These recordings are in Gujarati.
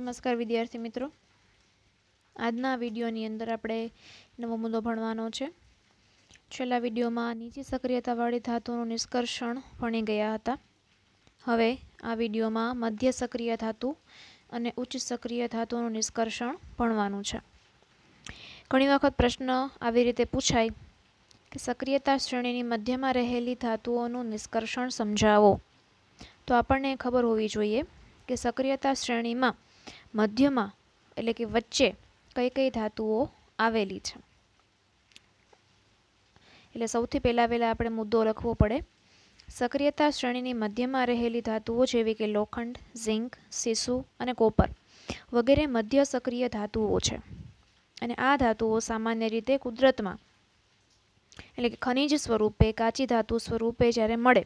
નમસ્કાર વિદ્યાર્થી મિત્રો આજના વિડીયોની અંદર આપણે નવો મુદ્દો ભણવાનો છે છેલ્લા વિડીયોમાં નીચી સક્રિયતાવાળી ધાતુનું નિષ્કર્ષણ ભણી ગયા હતા હવે આ વિડીયોમાં મધ્ય સક્રિય ધાતુ અને ઉચ્ચ સક્રિય ધાતુનું નિષ્કર્ષણ ભણવાનું છે ઘણી વખત પ્રશ્ન આવી રીતે પૂછાય કે સક્રિયતા શ્રેણીની મધ્યમાં રહેલી ધાતુઓનું નિષ્કર્ષણ સમજાવો તો આપણને ખબર હોવી જોઈએ કે સક્રિયતા શ્રેણીમાં મધ્યમાં એટલે કે વચ્ચે કઈ કઈ ધાતુઓ આવેલી છે એટલે સૌથી પહેલાં પહેલાં આપણે મુદ્દો લખવો પડે સક્રિયતા શ્રેણીની મધ્યમાં રહેલી ધાતુઓ જેવી કે લોખંડ ઝીંક સીસુ અને કોપર વગેરે મધ્ય સક્રિય ધાતુઓ છે અને આ ધાતુઓ સામાન્ય રીતે કુદરતમાં એટલે કે ખનિજ સ્વરૂપે કાચી ધાતુ સ્વરૂપે જ્યારે મળે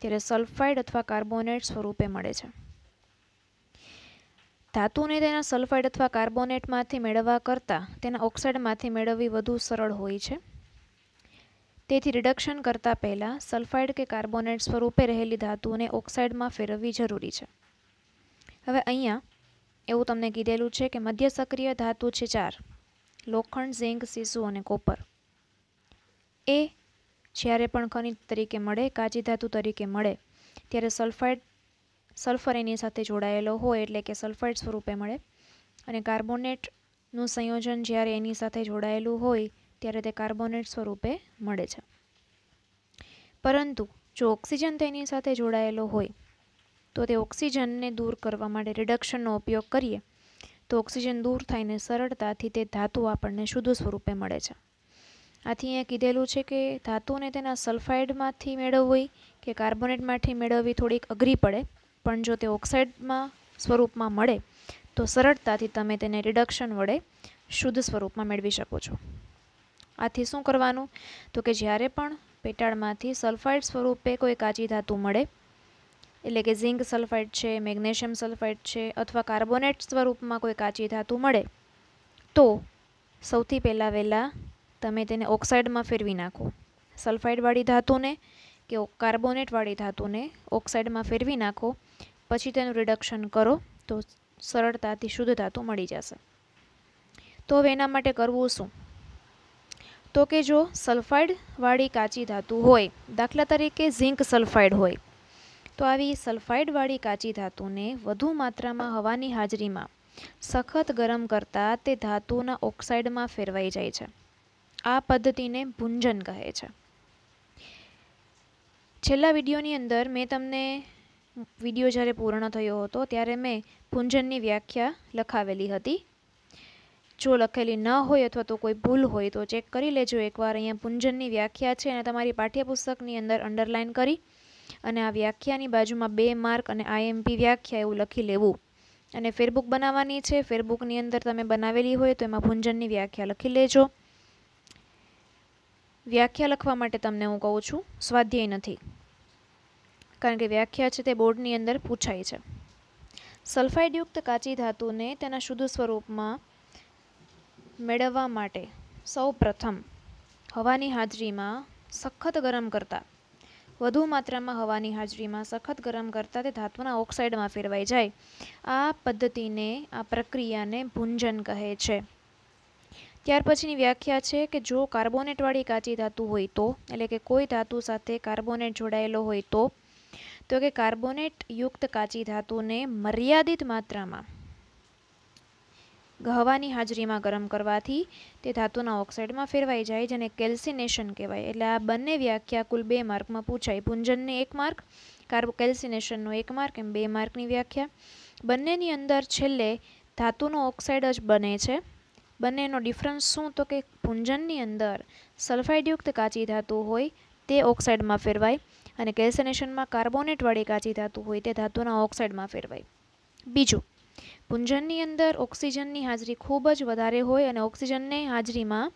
ત્યારે સલ્ફાઇડ અથવા કાર્બોનેટ સ્વરૂપે મળે છે ધાતુને તેના સલ્ફાઇડ અથવા કાર્બોનેટમાંથી મેળવવા કરતાં તેના ઓક્સાઇડમાંથી મેળવવી વધુ સરળ હોય છે તેથી રિડક્શન કરતાં પહેલાં સલ્ફાઇડ કે કાર્બોનેટ સ્વરૂપે રહેલી ધાતુને ઓક્સાઇડમાં ફેરવવી જરૂરી છે હવે અહીંયા એવું તમને કીધેલું છે કે મધ્ય સક્રિય ધાતુ છે ચાર લોખંડ ઝીંક સીસુ અને કોપર એ જ્યારે પણ ખનિજ તરીકે મળે કાચી ધાતુ તરીકે મળે ત્યારે સલ્ફાઇડ સલ્ફર એની સાથે જોડાયેલો હોય એટલે કે સલ્ફાઇડ સ્વરૂપે મળે અને કાર્બોનેટનું સંયોજન જ્યારે એની સાથે જોડાયેલું હોય ત્યારે તે કાર્બોનેટ સ્વરૂપે મળે છે પરંતુ જો ઓક્સિજન તેની સાથે જોડાયેલો હોય તો તે ઓક્સિજનને દૂર કરવા માટે રિડક્શનનો ઉપયોગ કરીએ તો ઓક્સિજન દૂર થઈને સરળતાથી તે ધાતુ આપણને શુદ્ધ સ્વરૂપે મળે છે આથી અહીંયા કીધેલું છે કે ધાતુને તેના સલ્ફાઇડમાંથી મેળવવી કે કાર્બોનેટમાંથી મેળવવી થોડીક અઘરી પડે પણ જો તે ઓક્સાઇડમાં સ્વરૂપમાં મળે તો સરળતાથી તમે તેને રિડક્શન વડે શુદ્ધ સ્વરૂપમાં મેળવી શકો છો આથી શું કરવાનું તો કે જ્યારે પણ પેટાળમાંથી સલ્ફાઇડ સ્વરૂપે કોઈ કાચી ધાતુ મળે એટલે કે ઝિંક સલ્ફાઇડ છે મેગ્નેશિયમ સલ્ફાઇડ છે અથવા કાર્બોનેટ સ્વરૂપમાં કોઈ કાચી ધાતુ મળે તો સૌથી પહેલાં વહેલાં તમે તેને ઓક્સાઇડમાં ફેરવી નાખો સલ્ફાઇડવાળી ધાતુને કે કાર્બોનેટવાળી ધાતુને ઓક્સાઇડમાં ફેરવી નાખો પછી તેનું રિડક્શન કરો તો સરળતાથી શુદ્ધ ધાતુ મળી જશે તો હવે એના માટે કરવું શું તો કે જો સલ્ફાઇડવાળી કાચી ધાતુ હોય દાખલા તરીકે ઝિંક સલ્ફાઇડ હોય તો આવી સલ્ફાઇડવાળી કાચી ધાતુને વધુ માત્રામાં હવાની હાજરીમાં સખત ગરમ કરતાં તે ધાતુના ઓક્સાઇડમાં ફેરવાઈ જાય છે આ પદ્ધતિને ભુંજન કહે છે છેલ્લા વિડીયોની અંદર મેં તમને વિડીયો જ્યારે પૂર્ણ થયો હતો ત્યારે મેં પૂંજનની વ્યાખ્યા લખાવેલી હતી જો લખેલી ન હોય અથવા તો કોઈ ભૂલ હોય તો ચેક કરી લેજો એકવાર અહીંયા પૂંજનની વ્યાખ્યા છે અને તમારી પાઠ્યપુસ્તકની અંદર અંડરલાઇન કરી અને આ વ્યાખ્યાની બાજુમાં બે માર્ક અને આઈએમપી વ્યાખ્યા એવું લખી લેવું અને ફેરબુક બનાવવાની છે ફેરબુકની અંદર તમે બનાવેલી હોય તો એમાં પૂંજનની વ્યાખ્યા લખી લેજો વ્યાખ્યા લખવા માટે તમને હું કહું છું સ્વાધ્યાય નથી કારણ કે વ્યાખ્યા છે તે બોર્ડની અંદર પૂછાય છે સલ્ફાઇડયુક્ત કાચી ધાતુને તેના શુદ્ધ સ્વરૂપમાં મેળવવા માટે સૌ પ્રથમ હવાની હાજરીમાં સખત ગરમ કરતાં વધુ માત્રામાં હવાની હાજરીમાં સખત ગરમ કરતાં તે ધાતુના ઓક્સાઇડમાં ફેરવાઈ જાય આ પદ્ધતિને આ પ્રક્રિયાને ભુંજન કહે છે ત્યાર પછીની વ્યાખ્યા છે કે જો કાર્બોનેટવાળી કાચી ધાતુ હોય તો એટલે કે કોઈ ધાતુ સાથે કાર્બોનેટ જોડાયેલો હોય તો તો કે કાર્બોનેટયુક્ત કાચી ધાતુને મર્યાદિત માત્રામાં હવાની હાજરીમાં ગરમ કરવાથી તે ધાતુના ઓક્સાઇડમાં ફેરવાઈ જાય જેને કેલ્સિનેશન કહેવાય એટલે આ બંને વ્યાખ્યા કુલ બે માર્કમાં પૂછાય ભુંજનને એક માર્ક કાર્બો કેલ્સિનેશનનો એક માર્ક એમ બે માર્કની વ્યાખ્યા બંનેની અંદર છેલ્લે ધાતુનો ઓક્સાઇડ જ બને છે બંનેનો ડિફરન્સ શું તો કે ભૂંજનની અંદર સલ્ફાઇડયુક્ત કાચી ધાતુ હોય તે ઓક્સાઇડમાં ફેરવાય અને કેલ્સિનેશનમાં કાર્બોનેટવાળી કાચી ધાતુ હોય તે ધાતુના ઓક્સાઇડમાં ફેરવાય બીજું ભૂંજનની અંદર ઓક્સિજનની હાજરી ખૂબ જ વધારે હોય અને ઓક્સિજનની હાજરીમાં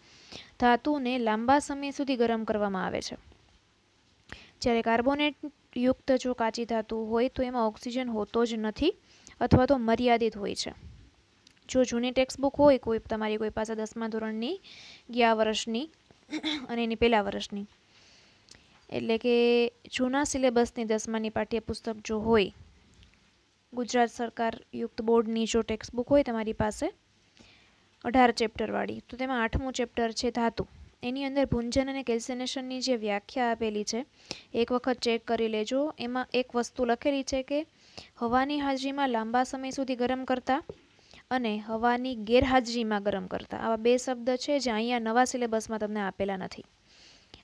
ધાતુને લાંબા સમય સુધી ગરમ કરવામાં આવે છે જ્યારે કાર્બોનેટયુક્ત જો કાચી ધાતુ હોય તો એમાં ઓક્સિજન હોતો જ નથી અથવા તો મર્યાદિત હોય છે જો જૂની ટેક્સ્ટ બુક હોય કોઈ તમારી કોઈ પાસે દસમા ધોરણની ગયા વર્ષની અને એની પહેલાં વર્ષની એટલે કે જૂના સિલેબસની દસમાની પાઠ્યપુસ્તક જો હોય ગુજરાત સરકાર યુક્ત બોર્ડની જો ટેક્સ્ટ બુક હોય તમારી પાસે અઢાર ચેપ્ટરવાળી તો તેમાં આઠમું ચેપ્ટર છે ધાતુ એની અંદર ભૂંજન અને કેલ્સિનેશનની જે વ્યાખ્યા આપેલી છે એક વખત ચેક કરી લેજો એમાં એક વસ્તુ લખેલી છે કે હવાની હાજરીમાં લાંબા સમય સુધી ગરમ કરતાં અને હવાની ગેરહાજરીમાં ગરમ કરતા આવા બે શબ્દ છે જે અહીંયા નવા સિલેબસમાં તમને આપેલા નથી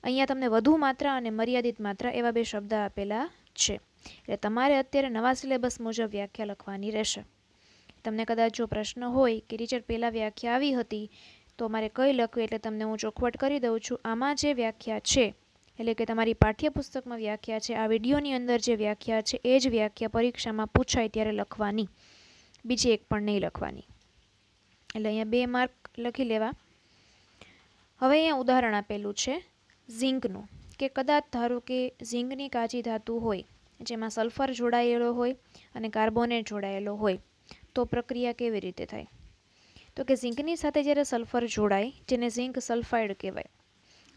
અહીંયા તમને વધુ માત્રા અને મર્યાદિત માત્રા એવા બે શબ્દ આપેલા છે એટલે તમારે અત્યારે નવા સિલેબસ મુજબ વ્યાખ્યા લખવાની રહેશે તમને કદાચ જો પ્રશ્ન હોય કે ટીચર પહેલાં વ્યાખ્યા આવી હતી તો મારે કઈ લખવી એટલે તમને હું ચોખવટ કરી દઉં છું આમાં જે વ્યાખ્યા છે એટલે કે તમારી પાઠ્યપુસ્તકમાં વ્યાખ્યા છે આ વિડીયોની અંદર જે વ્યાખ્યા છે એ જ વ્યાખ્યા પરીક્ષામાં પૂછાય ત્યારે લખવાની બીજી એક પણ નહીં લખવાની એટલે અહીંયા બે માર્ક લખી લેવા હવે અહીંયા ઉદાહરણ આપેલું છે ઝીંકનું કે કદાચ ધારો કે ઝીંકની કાચી ધાતુ હોય જેમાં સલ્ફર જોડાયેલો હોય અને કાર્બોનેટ જોડાયેલો હોય તો પ્રક્રિયા કેવી રીતે થાય તો કે ઝીંકની સાથે જ્યારે સલ્ફર જોડાય જેને ઝીંક સલ્ફાઇડ કહેવાય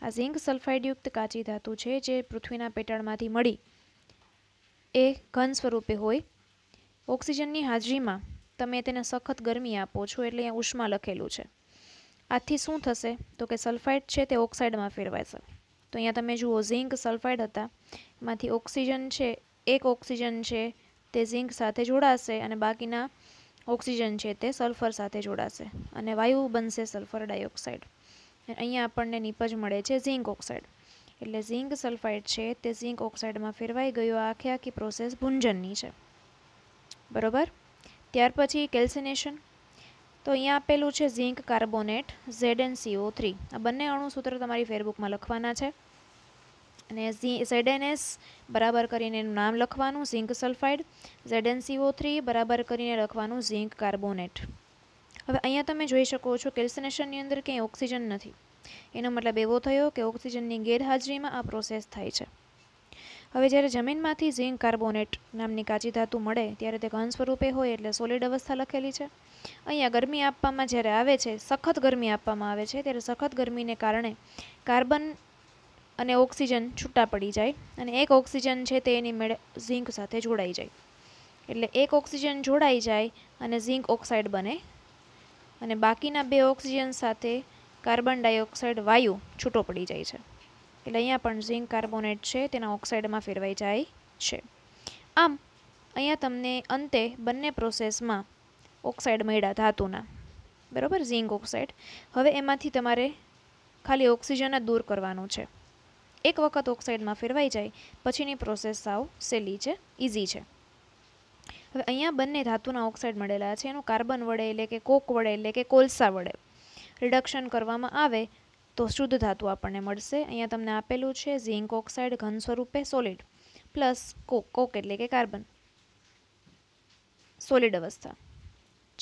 આ ઝીંક સલ્ફાઇડયુક્ત કાચી ધાતુ છે જે પૃથ્વીના પેટાળમાંથી મળી એ ઘન સ્વરૂપે હોય ઓક્સિજનની હાજરીમાં તમે તેને સખત ગરમી આપો છો એટલે અહીંયા ઉષ્મા લખેલું છે આથી શું થશે તો કે સલ્ફાઇડ છે તે ઓક્સાઇડમાં ફેરવાશે તો અહીંયા તમે જુઓ ઝીંક સલ્ફાઇડ હતા એમાંથી ઓક્સિજન છે એક ઓક્સિજન છે તે ઝીંક સાથે જોડાશે અને બાકીના ઓક્સિજન છે તે સલ્ફર સાથે જોડાશે અને વાયુ બનશે સલ્ફર ડાયોક્સાઇડ અહીંયા આપણને નીપજ મળે છે ઝીંક ઓક્સાઇડ એટલે ઝીંક સલ્ફાઇડ છે તે ઝીંક ઓક્સાઇડમાં ફેરવાઈ ગયો આખે આખી પ્રોસેસ ભૂંજનની છે બરોબર ત્યાર પછી કેલ્સિનેશન તો અહીંયા આપેલું છે zinc carbonate Z N CO three આ બંને અણુસૂત્ર તમારી ફેરબુકમાં લખવાના છે અને ઝી એન બરાબર કરીને એનું નામ લખવાનું zinc sulphide Z N CO three બરાબર કરીને લખવાનું ઝીંક કાર્બોનેટ હવે અહીંયા તમે જોઈ શકો છો કેલ્સિનેશનની અંદર ક્યાંય ઓક્સિજન નથી એનો મતલબ એવો થયો કે ઓક્સિજનની ગેરહાજરીમાં આ પ્રોસેસ થાય છે હવે જ્યારે જમીનમાંથી ઝીંક કાર્બોનેટ નામની કાચી ધાતુ મળે ત્યારે તે ઘન સ્વરૂપે હોય એટલે સોલિડ અવસ્થા લખેલી છે અહીંયા ગરમી આપવામાં જ્યારે આવે છે સખત ગરમી આપવામાં આવે છે ત્યારે સખત ગરમીને કારણે કાર્બન અને ઓક્સિજન છૂટા પડી જાય અને એક ઓક્સિજન છે તે એની મેળે ઝીંક સાથે જોડાઈ જાય એટલે એક ઓક્સિજન જોડાઈ જાય અને ઝીંક ઓક્સાઇડ બને અને બાકીના બે ઓક્સિજન સાથે કાર્બન ડાયોક્સાઇડ વાયુ છૂટો પડી જાય છે એટલે અહીંયા પણ ઝીંક કાર્બોનેટ છે તેના ઓક્સાઇડમાં ફેરવાઈ જાય છે આમ અહીંયા તમને અંતે બંને પ્રોસેસમાં ઓક્સાઇડ મળ્યા ધાતુના બરાબર ઝીંક ઓક્સાઇડ હવે એમાંથી તમારે ખાલી ઓક્સિજન જ દૂર કરવાનું છે એક વખત ઓક્સાઇડમાં ફેરવાઈ જાય પછીની પ્રોસેસ સાવ સહેલી છે ઇઝી છે હવે અહીંયા બંને ધાતુના ઓક્સાઇડ મળેલા છે એનું કાર્બન વડે એટલે કે કોક વડે એટલે કે કોલસા વડે રિડક્શન કરવામાં આવે તો શુદ્ધ ધાતુ આપણને મળશે અહીંયા તમને આપેલું છે ઝીંક ઓક્સાઇડ ઘન સ્વરૂપે સોલિડ પ્લસ કોક કોક એટલે કે કાર્બન સોલિડ અવસ્થા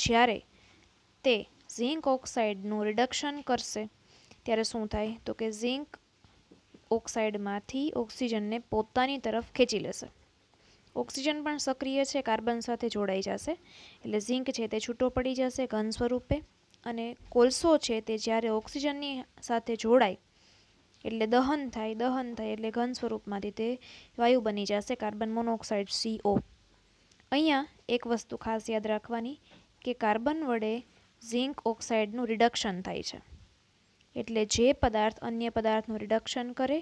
જ્યારે તે ઝીંક ઓક્સાઇડનું રિડક્શન કરશે ત્યારે શું થાય તો કે ઝીંક ઓક્સાઇડમાંથી ઓક્સિજનને પોતાની તરફ ખેંચી લેશે ઓક્સિજન પણ સક્રિય છે કાર્બન સાથે જોડાઈ જશે એટલે ઝીંક છે તે છૂટો પડી જશે ઘન સ્વરૂપે અને કોલસો છે તે જ્યારે ઓક્સિજનની સાથે જોડાય એટલે દહન થાય દહન થાય એટલે ઘન સ્વરૂપમાંથી તે વાયુ બની જશે કાર્બન મોનોક્સાઇડ સીઓ અહીંયા એક વસ્તુ ખાસ યાદ રાખવાની કે કાર્બન વડે ઝિંક ઓક્સાઇડનું રિડક્શન થાય છે એટલે જે પદાર્થ અન્ય પદાર્થનું રિડક્શન કરે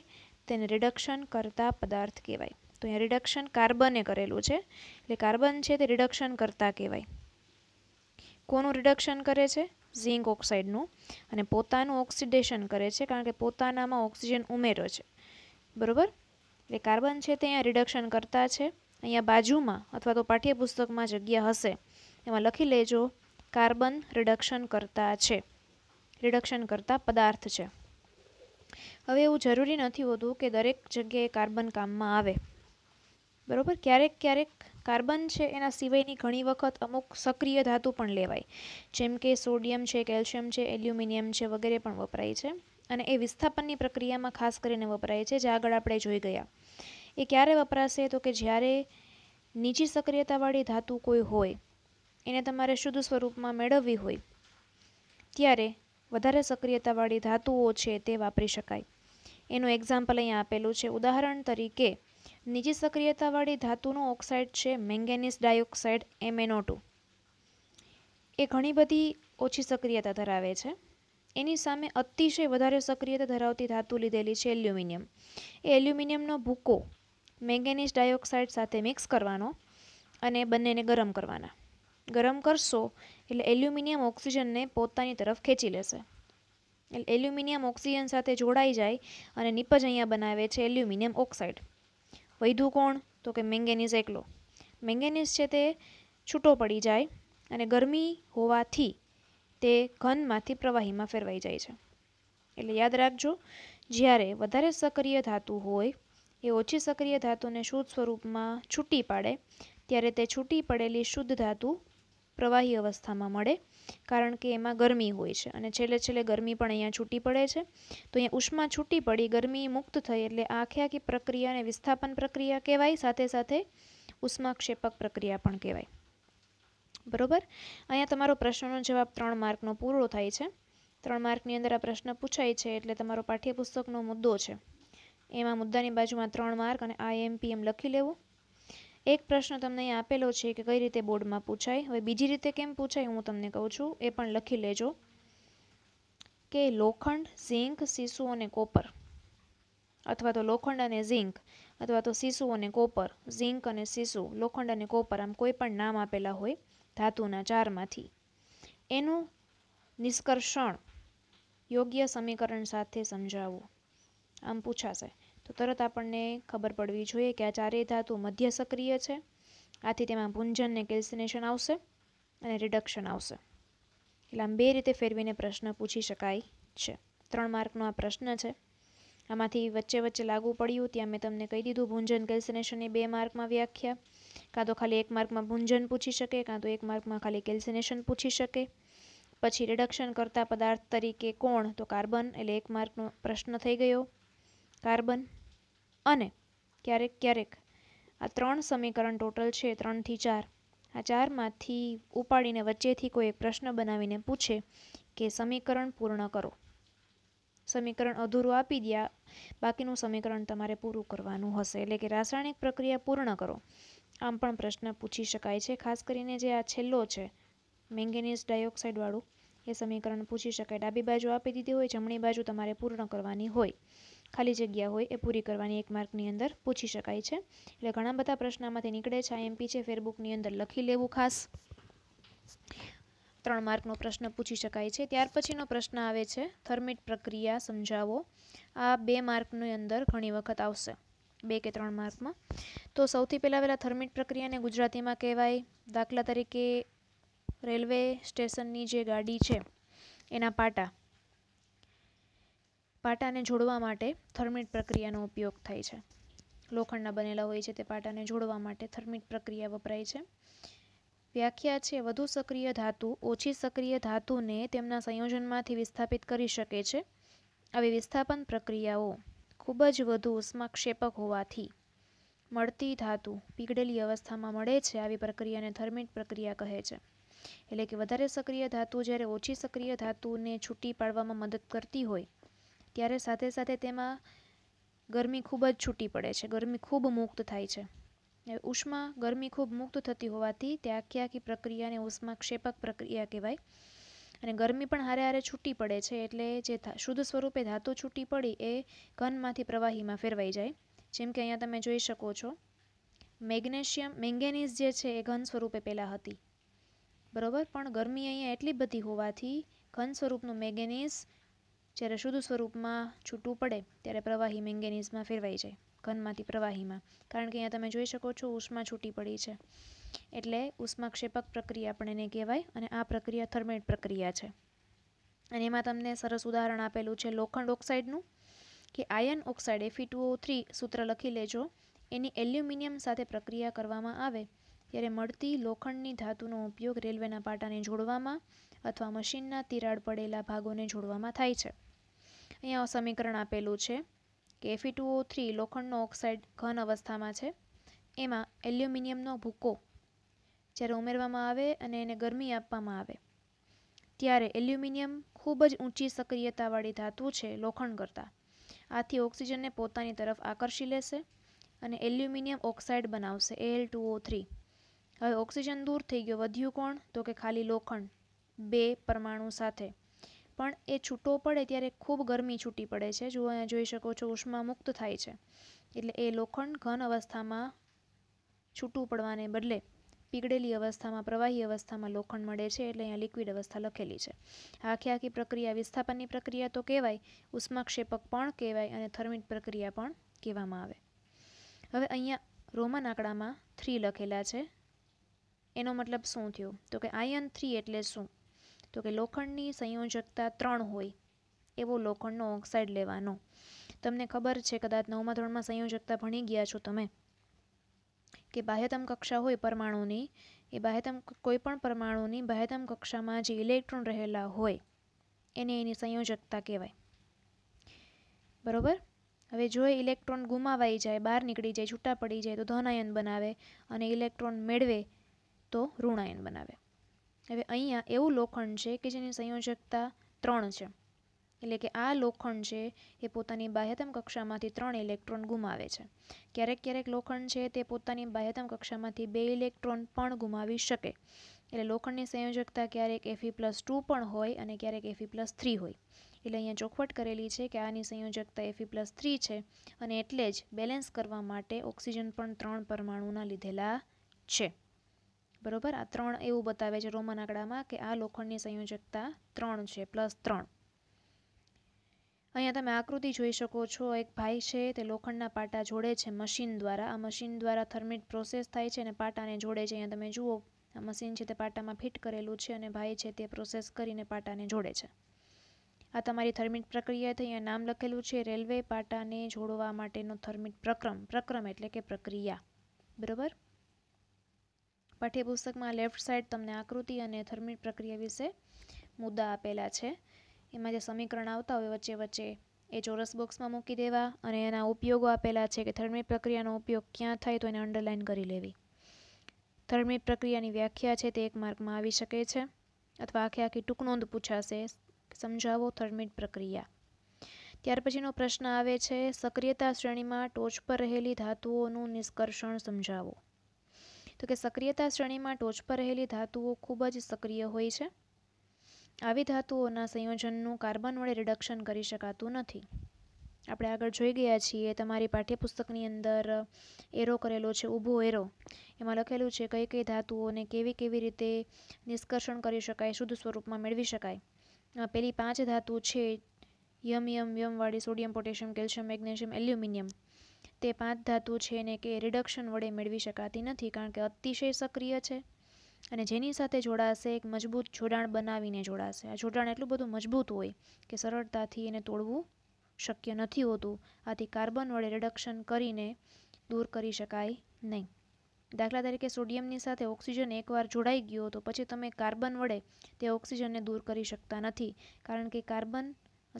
તેને રિડક્શન કરતા પદાર્થ કહેવાય તો અહીંયા રિડક્શન કાર્બને કરેલું છે એટલે કાર્બન છે તે રિડક્શન કરતા કહેવાય કોનું રિડક્શન કરે છે ઝીંક ઓક્સાઇડનું અને પોતાનું ઓક્સિડેશન કરે છે કારણ કે પોતાનામાં ઓક્સિજન ઉમેરો છે બરાબર એટલે કાર્બન છે તે અહીંયા રિડક્શન કરતા છે અહીંયા બાજુમાં અથવા તો પાઠ્યપુસ્તકમાં જગ્યા હશે એમાં લખી લેજો કાર્બન રિડક્શન કરતા છે રિડક્શન કરતા પદાર્થ છે હવે એવું જરૂરી નથી હોતું કે દરેક જગ્યાએ કાર્બન કામમાં આવે બરાબર ક્યારેક ક્યારેક કાર્બન છે એના સિવાયની ઘણી વખત અમુક સક્રિય ધાતુ પણ લેવાય જેમ કે સોડિયમ છે કેલ્શિયમ છે એલ્યુમિનિયમ છે વગેરે પણ વપરાય છે અને એ વિસ્થાપનની પ્રક્રિયામાં ખાસ કરીને વપરાય છે જે આગળ આપણે જોઈ ગયા એ ક્યારે વપરાશે તો કે જ્યારે નીચી સક્રિયતાવાળી ધાતુ કોઈ હોય એને તમારે શુદ્ધ સ્વરૂપમાં મેળવવી હોય ત્યારે વધારે સક્રિયતાવાળી ધાતુઓ છે તે વાપરી શકાય એનું એક્ઝામ્પલ અહીંયા આપેલું છે ઉદાહરણ તરીકે નીચી સક્રિયતાવાળી ધાતુનો ઓક્સાઇડ છે મેંગેનીઝ ડાયોક્સાઇડ એમએનઓ ટુ એ ઘણી બધી ઓછી સક્રિયતા ધરાવે છે એની સામે અતિશય વધારે સક્રિયતા ધરાવતી ધાતુ લીધેલી છે એલ્યુમિનિયમ એ એલ્યુમિનિયમનો ભૂકો મેંગેનીઝ ડાયોક્સાઇડ સાથે મિક્સ કરવાનો અને બંનેને ગરમ કરવાના ગરમ કરશો એટલે એલ્યુમિનિયમ ઓક્સિજનને પોતાની તરફ ખેંચી લેશે એટલે એલ્યુમિનિયમ ઓક્સિજન સાથે જોડાઈ જાય અને નિપજ અહીંયા બનાવે છે એલ્યુમિનિયમ ઓક્સાઇડ વધ્યું કોણ તો કે મેંગેનીઝ એકલો મેંગેનીઝ છે તે છૂટો પડી જાય અને ગરમી હોવાથી તે ઘનમાંથી પ્રવાહીમાં ફેરવાઈ જાય છે એટલે યાદ રાખજો જ્યારે વધારે સક્રિય ધાતુ હોય એ ઓછી સક્રિય ધાતુને શુદ્ધ સ્વરૂપમાં છૂટી પાડે ત્યારે તે છૂટી પડેલી શુદ્ધ ધાતુ પ્રવાહી અવસ્થામાં મળે કારણ કે એમાં ગરમી હોય છે અને છેલ્લે છેલ્લે ગરમી પણ અહીંયા છૂટી પડે છે તો અહીંયા ઉષ્મા છૂટી પડી ગરમી મુક્ત થઈ એટલે આખે આખી પ્રક્રિયાને વિસ્થાપન પ્રક્રિયા કહેવાય સાથે સાથે ઉષ્માક્ષેપક પ્રક્રિયા પણ કહેવાય બરોબર અહીંયા તમારો પ્રશ્નનો જવાબ ત્રણ માર્કનો પૂરો થાય છે ત્રણ માર્કની અંદર આ પ્રશ્ન પૂછાય છે એટલે તમારો પાઠ્યપુસ્તકનો મુદ્દો છે એમાં મુદ્દાની બાજુમાં ત્રણ માર્ક અને આઈએમપીએમ લખી લેવું એક પ્રશ્ન તમને અહીં આપેલો છે કે કઈ રીતે બોર્ડમાં પૂછાય હવે બીજી રીતે કેમ પૂછાય હું તમને કહું છું એ પણ લખી લેજો કે લોખંડ ઝીંક સીસુ અને કોપર અથવા તો લોખંડ અને ઝીંક અથવા તો સીસુ અને કોપર ઝીંક અને સીસુ લોખંડ અને કોપર આમ કોઈ પણ નામ આપેલા હોય ધાતુના ચારમાંથી એનું નિષ્કર્ષણ યોગ્ય સમીકરણ સાથે સમજાવવું આમ પૂછાશે તો તરત આપણને ખબર પડવી જોઈએ કે આ ચારેય ધાતુ મધ્ય સક્રિય છે આથી તેમાં પૂંજન ને કેલ્સિનેશન આવશે અને રિડક્શન આવશે એટલે આમ બે રીતે ફેરવીને પ્રશ્ન પૂછી શકાય છે ત્રણ માર્કનો આ પ્રશ્ન છે આમાંથી વચ્ચે વચ્ચે લાગુ પડ્યું ત્યાં મેં તમને કહી દીધું ભૂંજન કેલ્સિનેશનની બે માર્કમાં વ્યાખ્યા કાં તો ખાલી એક માર્કમાં ભૂંજન પૂછી શકે કાં તો એક માર્કમાં ખાલી કેલ્સિનેશન પૂછી શકે પછી રિડક્શન કરતા પદાર્થ તરીકે કોણ તો કાર્બન એટલે એક માર્કનો પ્રશ્ન થઈ ગયો કાર્બન અને ક્યારેક ક્યારેક આ ત્રણ સમીકરણ ટોટલ છે ત્રણથી ચાર આ ચારમાંથી ઉપાડીને વચ્ચેથી કોઈ એક પ્રશ્ન બનાવીને પૂછે કે સમીકરણ પૂર્ણ કરો સમીકરણ અધૂરું આપી દયા બાકીનું સમીકરણ તમારે પૂરું કરવાનું હશે એટલે કે રાસાયણિક પ્રક્રિયા પૂર્ણ કરો આમ પણ પ્રશ્ન પૂછી શકાય છે ખાસ કરીને જે આ છેલ્લો છે મેંગેનીઝ ડાયોક્સાઇડવાળું એ સમીકરણ પૂછી શકાય ડાબી બાજુ આપી દીધી હોય જમણી બાજુ તમારે પૂર્ણ કરવાની હોય ખાલી જગ્યા હોય એ પૂરી કરવાની એક માર્કની અંદર પૂછી શકાય છે એટલે ઘણા બધા પ્રશ્નમાંથી નીકળે છે આઈએમપી છે ફેરબુકની અંદર લખી લેવું ખાસ ત્રણ માર્કનો પ્રશ્ન પૂછી શકાય છે ત્યાર પછીનો પ્રશ્ન આવે છે થર્મિટ પ્રક્રિયા સમજાવો આ બે માર્કની અંદર ઘણી વખત આવશે બે કે ત્રણ માર્કમાં તો સૌથી પહેલાં પહેલાં થર્મિટ પ્રક્રિયાને ગુજરાતીમાં કહેવાય દાખલા તરીકે રેલવે સ્ટેશનની જે ગાડી છે એના પાટા પાટાને જોડવા માટે થર્મિટ પ્રક્રિયાનો ઉપયોગ થાય છે લોખંડના બનેલા હોય છે તે પાટાને જોડવા માટે થર્મિટ પ્રક્રિયા વપરાય છે વ્યાખ્યા છે વધુ સક્રિય ધાતુ ઓછી સક્રિય ધાતુને તેમના સંયોજનમાંથી વિસ્થાપિત કરી શકે છે આવી વિસ્થાપન પ્રક્રિયાઓ ખૂબ જ વધુ ઉષ્માક્ષેપક હોવાથી મળતી ધાતુ પીગળેલી અવસ્થામાં મળે છે આવી પ્રક્રિયાને થર્મિટ પ્રક્રિયા કહે છે એટલે કે વધારે સક્રિય ધાતુ જ્યારે ઓછી સક્રિય ધાતુને છૂટી પાડવામાં મદદ કરતી હોય ત્યારે સાથે સાથે તેમાં ગરમી ખૂબ જ છૂટી પડે છે ગરમી ખૂબ મુક્ત થાય છે ઉષ્મા ગરમી ખૂબ મુક્ત થતી હોવાથી તે આખી આખી પ્રક્રિયાને ઉષ્માક્ષેપક પ્રક્રિયા કહેવાય અને ગરમી પણ હારે હારે છૂટી પડે છે એટલે જે શુદ્ધ સ્વરૂપે ધાતુ છૂટી પડી એ ઘનમાંથી પ્રવાહીમાં ફેરવાઈ જાય જેમ કે અહીંયા તમે જોઈ શકો છો મેગ્નેશિયમ મેંગેનીઝ જે છે એ ઘન સ્વરૂપે પહેલાં હતી બરાબર પણ ગરમી અહીંયા એટલી બધી હોવાથી ઘન સ્વરૂપનું મેંગેનીઝ જ્યારે શુદ્ધ સ્વરૂપમાં છૂટું પડે ત્યારે પ્રવાહી મેંગેનીઝમાં ફેરવાઈ જાય ઘનમાંથી પ્રવાહીમાં કારણ કે અહીંયા તમે જોઈ શકો છો ઉષ્મા છૂટી પડી છે એટલે ઉષ્માક્ષેપક પ્રક્રિયા પણ એને કહેવાય અને આ પ્રક્રિયા થર્મેટ પ્રક્રિયા છે અને એમાં તમને સરસ ઉદાહરણ આપેલું છે લોખંડ ઓક્સાઇડનું કે iron oxide FE two three સૂત્ર લખી લેજો એની એલ્યુમિનિયમ સાથે પ્રક્રિયા કરવામાં આવે ત્યારે મળતી લોખંડની ધાતુનો ઉપયોગ રેલવેના પાટાને જોડવામાં અથવા મશીનના તિરાડ પડેલા ભાગોને જોડવામાં થાય છે અહીંયા સમીકરણ આપેલું છે કે એફી ટુ ઓ થ્રી લોખંડનો ઓક્સાઇડ ઘન અવસ્થામાં છે એમાં એલ્યુમિનિયમનો ભૂકો જ્યારે ઉમેરવામાં આવે અને એને ગરમી આપવામાં આવે ત્યારે એલ્યુમિનિયમ ખૂબ જ ઊંચી સક્રિયતાવાળી ધાતુ છે લોખંડ કરતાં આથી ઓક્સિજનને પોતાની તરફ આકર્ષી લેશે અને એલ્યુમિનિયમ ઓક્સાઇડ બનાવશે એલ ટુ ઓ થ્રી હવે ઓક્સિજન દૂર થઈ ગયો વધ્યું કોણ તો કે ખાલી લોખંડ બે પરમાણુ સાથે પણ એ છૂટો પડે ત્યારે ખૂબ ગરમી છૂટી પડે છે જુઓ અહીંયા જોઈ શકો છો ઉષ્મા મુક્ત થાય છે એટલે એ લોખંડ ઘન અવસ્થામાં છૂટું પડવાને બદલે પીગળેલી અવસ્થામાં પ્રવાહી અવસ્થામાં લોખંડ મળે છે એટલે અહીંયા લિક્વિડ અવસ્થા લખેલી છે આખી આખી પ્રક્રિયા વિસ્થાપનની પ્રક્રિયા તો કહેવાય ઉષ્માક્ષેપક પણ કહેવાય અને થર્મિટ પ્રક્રિયા પણ કહેવામાં આવે હવે અહીંયા રોમન આંકડામાં થ્રી લખેલા છે એનો મતલબ શું થયો તો કે આયન થ્રી એટલે શું તો કે લોખંડની સંયોજકતા ત્રણ હોય એવો લોખંડનો ઓક્સાઇડ લેવાનો તમને ખબર છે કદાચ નવમા ધોરણમાં સંયોજકતા ભણી ગયા છો તમે કે બાહ્યતમ કક્ષા હોય પરમાણુની એ બાહ્યતમ કોઈ પણ પરમાણુની બાહ્યતમ કક્ષામાં જે ઇલેક્ટ્રોન રહેલા હોય એને એની સંયોજકતા કહેવાય બરોબર હવે જો ઇલેક્ટ્રોન ગુમાવાઈ જાય બહાર નીકળી જાય છૂટા પડી જાય તો ધનાયન બનાવે અને ઇલેક્ટ્રોન મેળવે તો ઋણાયન બનાવે હવે અહીંયા એવું લોખંડ છે કે જેની સંયોજકતા ત્રણ છે એટલે કે આ લોખંડ છે એ પોતાની બાહ્યતમ કક્ષામાંથી ત્રણ ઇલેક્ટ્રોન ગુમાવે છે ક્યારેક ક્યારેક લોખંડ છે તે પોતાની બાહ્યતમ કક્ષામાંથી બે ઇલેક્ટ્રોન પણ ગુમાવી શકે એટલે લોખંડની સંયોજકતા ક્યારેક એફી પ્લસ ટુ પણ હોય અને ક્યારેક એફી પ્લસ થ્રી હોય એટલે અહીંયા ચોખવટ કરેલી છે કે આની સંયોજકતા એફી પ્લસ થ્રી છે અને એટલે જ બેલેન્સ કરવા માટે ઓક્સિજન પણ ત્રણ પરમાણુના લીધેલા છે બરાબર આ ત્રણ એવું બતાવે છે રોમન આંકડામાં કે આ લોખંડની સંયોજકતા ત્રણ છે પ્લસ ત્રણ અહીંયા તમે આકૃતિ જોઈ શકો છો એક ભાઈ છે તે લોખંડના પાટા જોડે છે મશીન દ્વારા આ મશીન દ્વારા થર્મિટ પ્રોસેસ થાય છે અને પાટાને જોડે છે અહીંયા તમે જુઓ આ મશીન છે તે પાટામાં ફિટ કરેલું છે અને ભાઈ છે તે પ્રોસેસ કરીને પાટાને જોડે છે આ તમારી થર્મિટ પ્રક્રિયા થઈ અહીંયા નામ લખેલું છે રેલવે પાટાને જોડવા માટેનો થર્મિટ પ્રક્રમ પ્રક્રમ એટલે કે પ્રક્રિયા બરાબર પાઠ્યપુસ્તકમાં લેફ્ટ સાઈડ તમને આકૃતિ અને થર્મિટ પ્રક્રિયા વિશે મુદ્દા આપેલા છે એમાં જે સમીકરણ આવતા હોય વચ્ચે વચ્ચે એ ચોરસ બોક્સમાં મૂકી દેવા અને એના ઉપયોગો આપેલા છે કે થર્મિટ પ્રક્રિયાનો ઉપયોગ ક્યાં થાય તો એને અંડરલાઇન કરી લેવી થર્મિટ પ્રક્રિયાની વ્યાખ્યા છે તે એક માર્કમાં આવી શકે છે અથવા આખે આખી ટૂંકનોંધ પૂછાશે સમજાવો થર્મિટ પ્રક્રિયા ત્યાર પછીનો પ્રશ્ન આવે છે સક્રિયતા શ્રેણીમાં ટોચ પર રહેલી ધાતુઓનું નિષ્કર્ષણ સમજાવો તો કે સક્રિયતા શ્રેણીમાં ટોચ પર રહેલી ધાતુઓ ખૂબ જ સક્રિય હોય છે આવી ધાતુઓના સંયોજનનું કાર્બન વડે રિડક્શન કરી શકાતું નથી આપણે આગળ જોઈ ગયા છીએ તમારી પાઠ્યપુસ્તકની અંદર એરો કરેલો છે ઊભો એરો એમાં લખેલું છે કઈ કઈ ધાતુઓને કેવી કેવી રીતે નિષ્કર્ષણ કરી શકાય શુદ્ધ સ્વરૂપમાં મેળવી શકાય પેલી પાંચ ધાતુ છે યમ યમ યમવાળી sodium potassium calcium magnesium aluminium તે પાંચ ધાતુ છે એને કે રિડક્શન વડે મેળવી શકાતી નથી કારણ કે અતિશય સક્રિય છે અને જેની સાથે જોડાશે એક મજબૂત જોડાણ બનાવીને જોડાશે આ જોડાણ એટલું બધું મજબૂત હોય કે સરળતાથી એને તોડવું શક્ય નથી હોતું આથી કાર્બન વડે રિડક્શન કરીને દૂર કરી શકાય નહીં દાખલા તરીકે સોડિયમની સાથે ઓક્સિજન એકવાર જોડાઈ ગયો તો પછી તમે કાર્બન વડે તે ઓક્સિજનને દૂર કરી શકતા નથી કારણ કે કાર્બન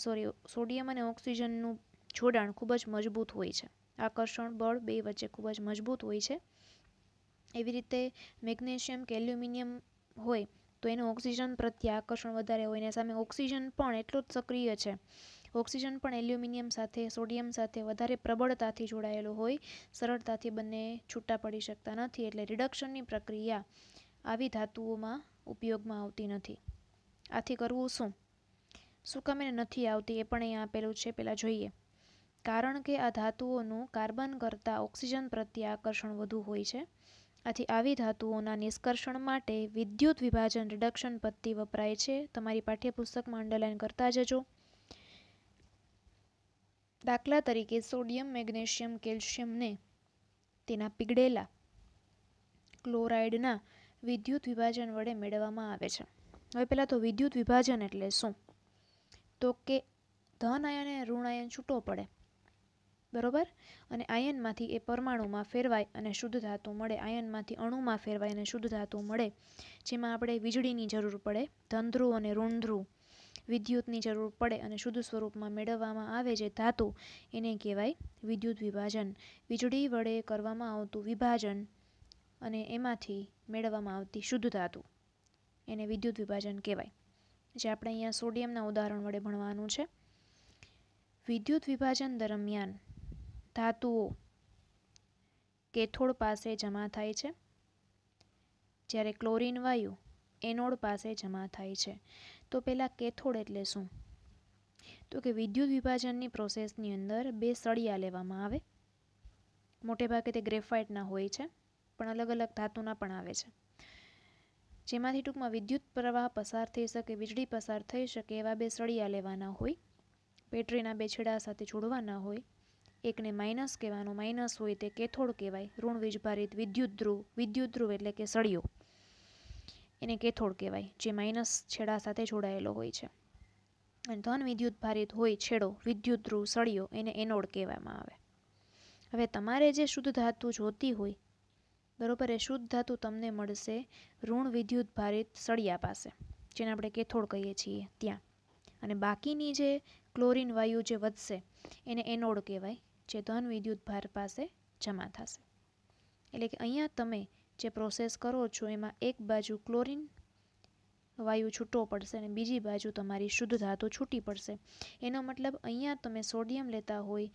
સોરી સોડિયમ અને ઓક્સિજનનું જોડાણ ખૂબ જ મજબૂત હોય છે આકર્ષણ બળ બે વચ્ચે ખૂબ જ મજબૂત હોય છે એવી રીતે મેગ્નેશિયમ કે એલ્યુમિનિયમ હોય તો એનું ઓક્સિજન પ્રત્યે આકર્ષણ વધારે હોય એની સામે ઓક્સિજન પણ એટલો જ સક્રિય છે ઓક્સિજન પણ એલ્યુમિનિયમ સાથે સોડિયમ સાથે વધારે પ્રબળતાથી જોડાયેલો હોય સરળતાથી બંને છૂટા પડી શકતા નથી એટલે રિડક્શનની પ્રક્રિયા આવી ધાતુઓમાં ઉપયોગમાં આવતી નથી આથી કરવું શું શું કામ એને નથી આવતી એ પણ અહીંયા આપેલું છે પહેલાં જોઈએ કારણ કે આ ધાતુઓનું કાર્બન કરતાં ઓક્સિજન પ્રત્યે આકર્ષણ વધુ હોય છે આથી આવી ધાતુઓના નિષ્કર્ષણ માટે વિદ્યુત વિભાજન રિડક્શન પદ્ધતિ વપરાય છે તમારી પાઠ્યપુસ્તકમાં અંડરલાઇન કરતા જજો દાખલા તરીકે સોડિયમ મેગ્નેશિયમ કેલ્શિયમને તેના પીગળેલા ક્લોરાઇડના વિદ્યુત વિભાજન વડે મેળવવામાં આવે છે હવે પહેલાં તો વિદ્યુત વિભાજન એટલે શું તો કે ધન આયન અને ઋણ આયન છૂટો પડે બરોબર અને આયનમાંથી એ પરમાણુમાં ફેરવાય અને શુદ્ધ ધાતુ મળે આયનમાંથી અણુમાં ફેરવાય અને શુદ્ધ ધાતુ મળે જેમાં આપણે વીજળીની જરૂર પડે ધંધ્રુ અને ઋણધ્રુ વિદ્યુતની જરૂર પડે અને શુદ્ધ સ્વરૂપમાં મેળવવામાં આવે જે ધાતુ એને કહેવાય વિદ્યુત વિભાજન વીજળી વડે કરવામાં આવતું વિભાજન અને એમાંથી મેળવવામાં આવતી શુદ્ધ ધાતુ એને વિદ્યુત વિભાજન કહેવાય જે આપણે અહીંયા સોડિયમના ઉદાહરણ વડે ભણવાનું છે વિદ્યુત વિભાજન દરમિયાન ધાતુઓ કેથોડ પાસે જમા થાય છે જ્યારે ક્લોરિન વાયુ એનોડ પાસે જમા થાય છે તો પહેલાં કેથોડ એટલે શું તો કે વિદ્યુત વિભાજનની પ્રોસેસની અંદર બે સળિયા લેવામાં આવે મોટે ભાગે તે ગ્રેફાઇટના હોય છે પણ અલગ અલગ ધાતુના પણ આવે છે જેમાંથી ટૂંકમાં વિદ્યુત પ્રવાહ પસાર થઈ શકે વીજળી પસાર થઈ શકે એવા બે સળિયા લેવાના હોય બેટરીના બે છેડા સાથે જોડવાના હોય એકને માઇનસ કહેવાનો માઇનસ હોય તે કેથોડ કહેવાય ઋણ વીજભારિત વિદ્યુત ધ્રુવ વિદ્યુત ધ્રુવ એટલે કે સળિયો એને કેથોડ કહેવાય જે માઇનસ છેડા સાથે જોડાયેલો હોય છે અને ધન વિદ્યુત ભારિત હોય છેડો વિદ્યુત ધ્રુવ સળિયો એને એનોડ કહેવામાં આવે હવે તમારે જે શુદ્ધ ધાતુ જોતી હોય બરાબર એ શુદ્ધ ધાતુ તમને મળશે ઋણ વિદ્યુત ભારિત સળિયા પાસે જેને આપણે કેથોડ કહીએ છીએ ત્યાં અને બાકીની જે ક્લોરિન વાયુ જે વધશે એને એનોડ કહેવાય જે ધન વિદ્યુત ભાર પાસે જમા થશે એટલે કે અહીંયા તમે જે પ્રોસેસ કરો છો એમાં એક બાજુ ક્લોરિન વાયુ છૂટો પડશે અને બીજી બાજુ તમારી શુદ્ધ ધાતુ છૂટી પડશે એનો મતલબ અહીંયા તમે સોડિયમ લેતા હોય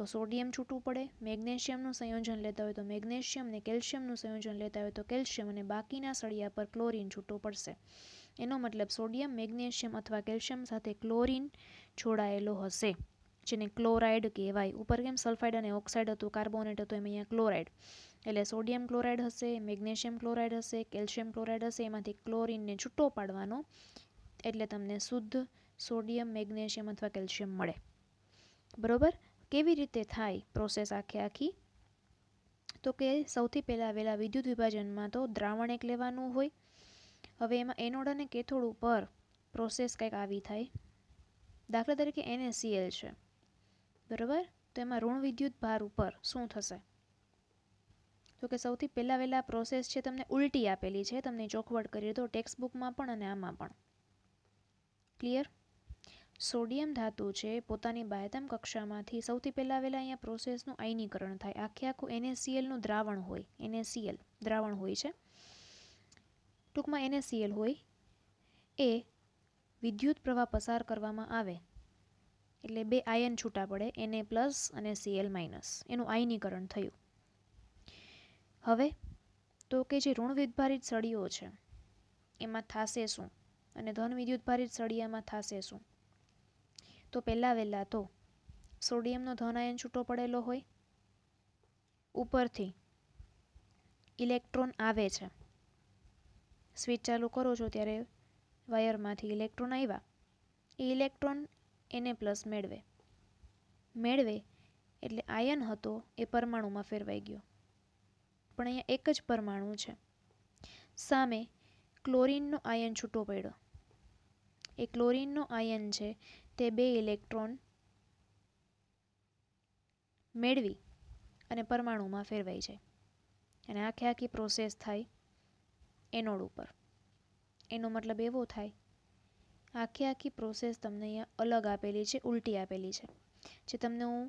તો સોડિયમ છૂટું પડે મેગ્નેશિયમનું સંયોજન લેતા હોય તો મેગ્નેશિયમ ને કેલ્શિયમનું સંયોજન લેતા હોય તો કેલ્શિયમ અને બાકીના સળિયા પર ક્લોરિન છૂટો પડશે એનો મતલબ સોડિયમ મેગ્નેશિયમ અથવા કેલ્શિયમ સાથે ક્લોરિન જોડાયેલો હશે જેને ક્લોરાઇડ કહેવાય ઉપર કેમ સલ્ફાઇડ અને ઓક્સાઇડ હતું કાર્બોનેટ હતું એમ અહીંયા ક્લોરાઇડ એટલે સોડિયમ ક્લોરાઇડ હશે મેગ્નેશિયમ ક્લોરાઇડ હશે કેલ્શિયમ ક્લોરાઇડ હશે એમાંથી ક્લોરિનને છૂટો પાડવાનો એટલે તમને શુદ્ધ સોડિયમ મેગ્નેશિયમ અથવા કેલ્શિયમ મળે બરોબર કેવી રીતે થાય પ્રોસેસ આખે આખી તો કે સૌથી પહેલાં વહેલા વિદ્યુત વિભાજનમાં તો દ્રાવણ એક લેવાનું હોય હવે એમાં એનોડ અને કેથોડ ઉપર પ્રોસેસ કંઈક આવી થાય દાખલા તરીકે એનએસીએલ છે બરાબર તો એમાં ઋણ વિદ્યુત ભાર ઉપર શું થશે તો કે સૌથી પહેલાં વહેલા પ્રોસેસ છે તમને ઉલટી આપેલી છે તમને ચોખવટ કરી તો ટેક્સ્ટ બુકમાં પણ અને આમાં પણ ક્લિયર સોડિયમ ધાતુ છે પોતાની બાયતમ કક્ષામાંથી સૌથી પહેલાં વહેલા અહીંયા પ્રોસેસનું આયનીકરણ થાય આખે આખું એનએસીએલનું દ્રાવણ હોય એનએસીએલ દ્રાવણ હોય છે ટૂંકમાં એનએસીએલ હોય એ વિદ્યુત પ્રવાહ પસાર કરવામાં આવે એટલે બે આયન છૂટા પડે એને પ્લસ અને સીએલ માઇનસ એનું આયનીકરણ થયું હવે તો કે જે ઋણ વિદ્ભારિત સળીઓ છે એમાં થાશે શું અને ધન વિદ્યુતભારિત સળિયામાં થાશે શું તો પહેલાં વહેલાં તો સોડિયમનો ધન આયન છૂટો પડેલો હોય ઉપરથી ઇલેક્ટ્રોન આવે છે સ્વિચ ચાલુ કરો છો ત્યારે વાયરમાંથી ઇલેક્ટ્રોન આવ્યા એ ઇલેક્ટ્રોન એને પ્લસ મેળવે મેળવે એટલે આયન હતો એ પરમાણુમાં ફેરવાઈ ગયો પણ અહીંયા એક જ પરમાણુ છે સામે ક્લોરિનનો આયન છૂટો પડ્યો એ ક્લોરિનનો આયન છે તે બે ઇલેક્ટ્રોન મેળવી અને પરમાણુમાં ફેરવાઈ જાય અને આખે આખી પ્રોસેસ થાય એનોડ ઉપર એનો મતલબ એવો થાય આખી આખી પ્રોસેસ તમને અહીંયા અલગ આપેલી છે ઉલટી આપેલી છે જે તમને હું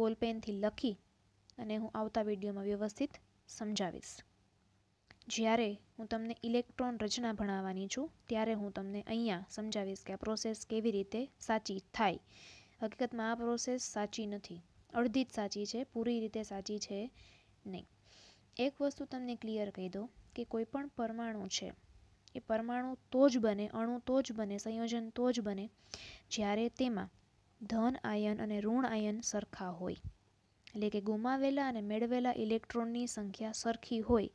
બોલપેનથી લખી અને હું આવતા વિડીયોમાં વ્યવસ્થિત સમજાવીશ જ્યારે હું તમને ઇલેક્ટ્રોન રચના ભણાવવાની છું ત્યારે હું તમને અહીંયા સમજાવીશ કે આ પ્રોસેસ કેવી રીતે સાચી થાય હકીકતમાં આ પ્રોસેસ સાચી નથી અડધી જ સાચી છે પૂરી રીતે સાચી છે નહીં એક વસ્તુ તમને ક્લિયર કહી દો કે કોઈ પણ પરમાણુ છે કે પરમાણુ તો જ બને અણુ તો જ બને સંયોજન તો જ બને જ્યારે તેમાં ધન આયન અને ઋણ આયન સરખા હોય એટલે કે ગુમાવેલા અને મેળવેલા ઇલેક્ટ્રોનની સંખ્યા સરખી હોય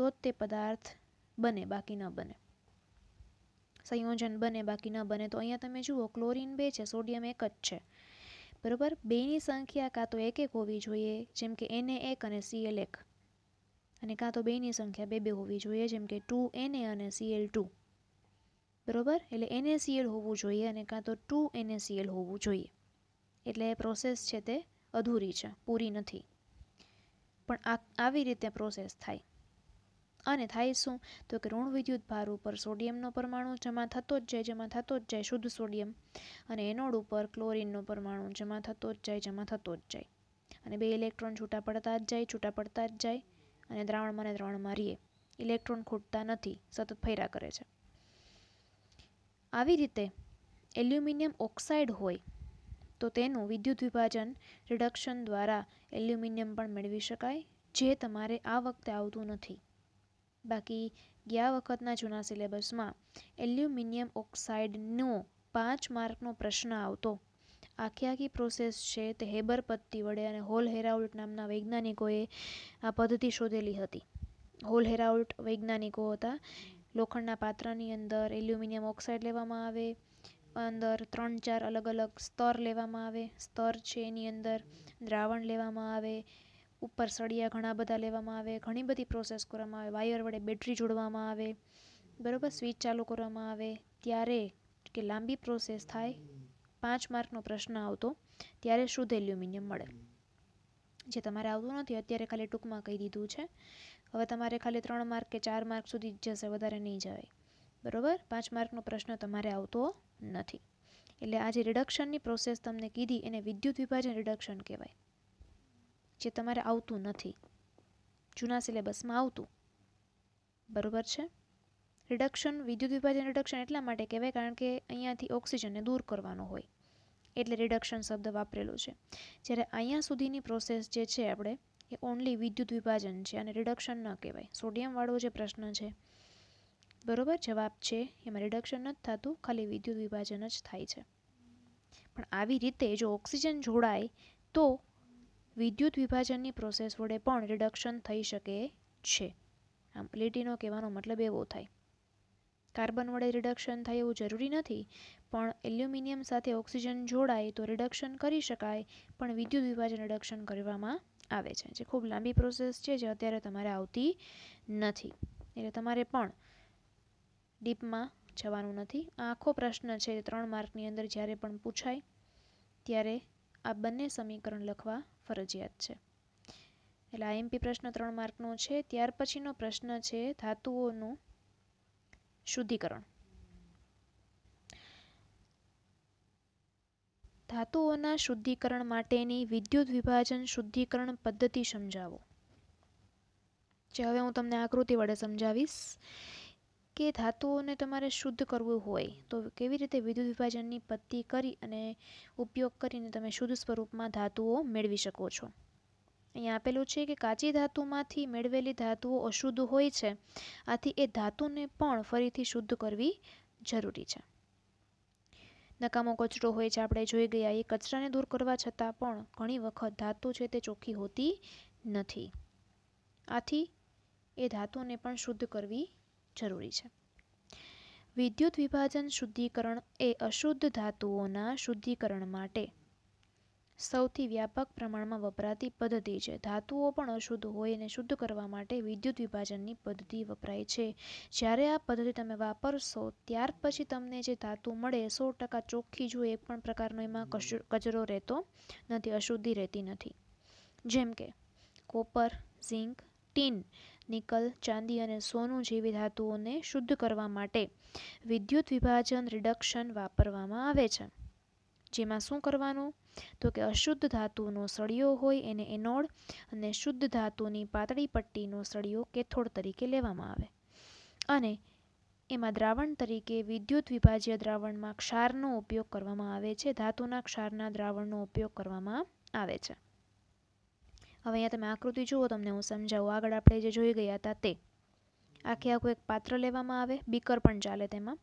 તો જ તે પદાર્થ બને બાકી ન બને સંયોજન બને બાકી ન બને તો અહીંયા તમે જુઓ ક્લોરીન બે છે સોડિયમ એક જ છે બરોબર બેની સંખ્યા કાં તો એક એક હોવી જોઈએ જેમ કે એને એક અને સીએલ એક અને કાં તો બેની સંખ્યા બે બે હોવી જોઈએ જેમ કે ટુ એને અને સીએલ ટુ બરોબર એટલે એનએસીએલ હોવું જોઈએ અને કાં તો ટુ એનએસીએલ હોવું જોઈએ એટલે પ્રોસેસ છે તે અધૂરી છે પૂરી નથી પણ આવી રીતે પ્રોસેસ થાય અને થાય શું તો કે ઋણ વિદ્યુત ભાર ઉપર સોડિયમનો પરમાણુ જમા થતો જ જાય જમા થતો જ જાય શુદ્ધ સોડિયમ અને એનોડ ઉપર ક્લોરિનનો પરમાણુ જમા થતો જ જાય જમા થતો જ જાય અને બે ઇલેક્ટ્રોન છૂટા પડતા જ જાય છૂટા પડતા જ જાય અને દ્રાવણમાં ને દ્રાવણમાં રહીએ ઇલેક્ટ્રોન ખૂટતા નથી સતત ફેરા કરે છે આવી રીતે એલ્યુમિનિયમ ઓક્સાઇડ હોય તો તેનું વિદ્યુત વિભાજન રિડક્શન દ્વારા એલ્યુમિનિયમ પણ મેળવી શકાય જે તમારે આ વખતે આવતું નથી બાકી ગયા વખતના જૂના સિલેબસમાં એલ્યુમિનિયમ ઓક્સાઇડનો પાંચ માર્કનો પ્રશ્ન આવતો આખી આખી પ્રોસેસ છે તે હેબર પદ્ધતિ વડે અને હોલ હેરાઉલ્ટ નામના વૈજ્ઞાનિકોએ આ પદ્ધતિ શોધેલી હતી હોલ હેરાઉલ્ટ વૈજ્ઞાનિકો હતા લોખંડના પાત્રની અંદર એલ્યુમિનિયમ ઓક્સાઇડ લેવામાં આવે અંદર ત્રણ ચાર અલગ અલગ સ્તર લેવામાં આવે સ્તર છે એની અંદર દ્રાવણ લેવામાં આવે ઉપર સળિયા ઘણા બધા લેવામાં આવે ઘણી બધી પ્રોસેસ કરવામાં આવે વાયર વડે બેટરી જોડવામાં આવે બરાબર સ્વિચ ચાલુ કરવામાં આવે ત્યારે કે લાંબી પ્રોસેસ થાય પાંચ માર્કનો પ્રશ્ન આવતો ત્યારે શુદ્ધ એલ્યુમિનિયમ મળે જે તમારે આવતું નથી અત્યારે ખાલી ટૂંકમાં કહી દીધું છે હવે તમારે ખાલી ત્રણ માર્ક કે ચાર માર્ક સુધી જશે વધારે નહીં જવાય બરોબર પાંચ માર્કનો પ્રશ્ન તમારે આવતો નથી એટલે આ જે રિડક્શનની પ્રોસેસ તમને કીધી એને વિદ્યુત વિભાજન રિડક્શન કહેવાય જે તમારે આવતું નથી જૂના સિલેબસમાં આવતું બરાબર છે રિડક્શન વિદ્યુત વિભાજન રિડક્શન એટલા માટે કહેવાય કારણ કે અહીંયાથી ઓક્સિજનને દૂર કરવાનો હોય એટલે રિડક્શન શબ્દ વાપરેલો છે જ્યારે અહીંયા સુધીની પ્રોસેસ જે છે આપણે એ ઓન્લી વિદ્યુત વિભાજન છે અને રિડક્શન ન કહેવાય સોડિયમવાળો જે પ્રશ્ન છે બરોબર જવાબ છે એમાં રિડક્શન નથી થતું ખાલી વિદ્યુત વિભાજન જ થાય છે પણ આવી રીતે જો ઓક્સિજન જોડાય તો વિદ્યુત વિભાજનની પ્રોસેસ વડે પણ રિડક્શન થઈ શકે છે આમ લીટીનો કહેવાનો મતલબ એવો થાય કાર્બન વડે રિડક્શન થાય એવું જરૂરી નથી પણ એલ્યુમિનિયમ સાથે ઓક્સિજન જોડાય તો રિડક્શન કરી શકાય પણ વિદ્યુત વિભાજન રિડક્શન કરવામાં આવે છે જે ખૂબ લાંબી પ્રોસેસ છે જે અત્યારે તમારે આવતી નથી એટલે તમારે પણ ડીપમાં જવાનું નથી આ આખો પ્રશ્ન છે ત્રણ માર્કની અંદર જ્યારે પણ પૂછાય ત્યારે આ બંને સમીકરણ લખવા ફરજિયાત છે એટલે આઈએમપી પ્રશ્ન ત્રણ માર્કનો છે ત્યાર પછીનો પ્રશ્ન છે ધાતુઓનું શુદ્ધિકરણ ધાતુઓના શુદ્ધિકરણ માટેની વિદ્યુત વિભાજન શુદ્ધિકરણ પદ્ધતિ સમજાવો જે હવે હું તમને આકૃતિ વડે સમજાવીશ કે ધાતુઓને તમારે શુદ્ધ કરવું હોય તો કેવી રીતે વિદ્યુત વિભાજનની પદ્ધતિ કરી અને ઉપયોગ કરીને તમે શુદ્ધ સ્વરૂપમાં ધાતુઓ મેળવી શકો છો અહીં આપેલું છે કે કાચી ધાતુમાંથી મેળવેલી ધાતુઓ અશુદ્ધ હોય છે આથી એ ધાતુને પણ ફરીથી શુદ્ધ કરવી જરૂરી છે નકામો કચરો હોય છે આપણે જોઈ ગયા એ કચરાને દૂર કરવા છતાં પણ ઘણી વખત ધાતુ છે તે ચોખ્ખી હોતી નથી આથી એ ધાતુને પણ શુદ્ધ કરવી જરૂરી છે વિદ્યુત વિભાજન શુદ્ધિકરણ એ અશુદ્ધ ધાતુઓના શુદ્ધિકરણ માટે સૌથી વ્યાપક પ્રમાણમાં વપરાતી પદ્ધતિ છે ધાતુઓ પણ અશુદ્ધ હોય એને શુદ્ધ કરવા માટે વિદ્યુત વિભાજનની પદ્ધતિ વપરાય છે જ્યારે આ પદ્ધતિ તમે વાપરશો ત્યાર પછી તમને જે ધાતુ મળે સો ટકા ચોખ્ખી જો એક પણ પ્રકારનો એમાં કચરો રહેતો નથી અશુદ્ધિ રહેતી નથી જેમ કે કોપર ઝીંક ટીન નિકલ ચાંદી અને સોનું જેવી ધાતુઓને શુદ્ધ કરવા માટે વિદ્યુત વિભાજન રિડક્શન વાપરવામાં આવે છે જેમાં શું કરવાનું તો કે અશુદ્ધ ધાતુનો સળિયો હોય એને એનોડ અને શુદ્ધ ધાતુની પાતળી પટ્ટીનો સળિયો કેથોડ તરીકે લેવામાં આવે અને એમાં દ્રાવણ તરીકે વિદ્યુત વિભાજ્ય દ્રાવણમાં ક્ષારનો ઉપયોગ કરવામાં આવે છે ધાતુના ક્ષારના દ્રાવણનો ઉપયોગ કરવામાં આવે છે હવે અહીંયા તમે આકૃતિ જુઓ તમને હું સમજાવું આગળ આપણે જે જોઈ ગયા હતા તે આખે આખું એક પાત્ર લેવામાં આવે બીકર પણ ચાલે તેમાં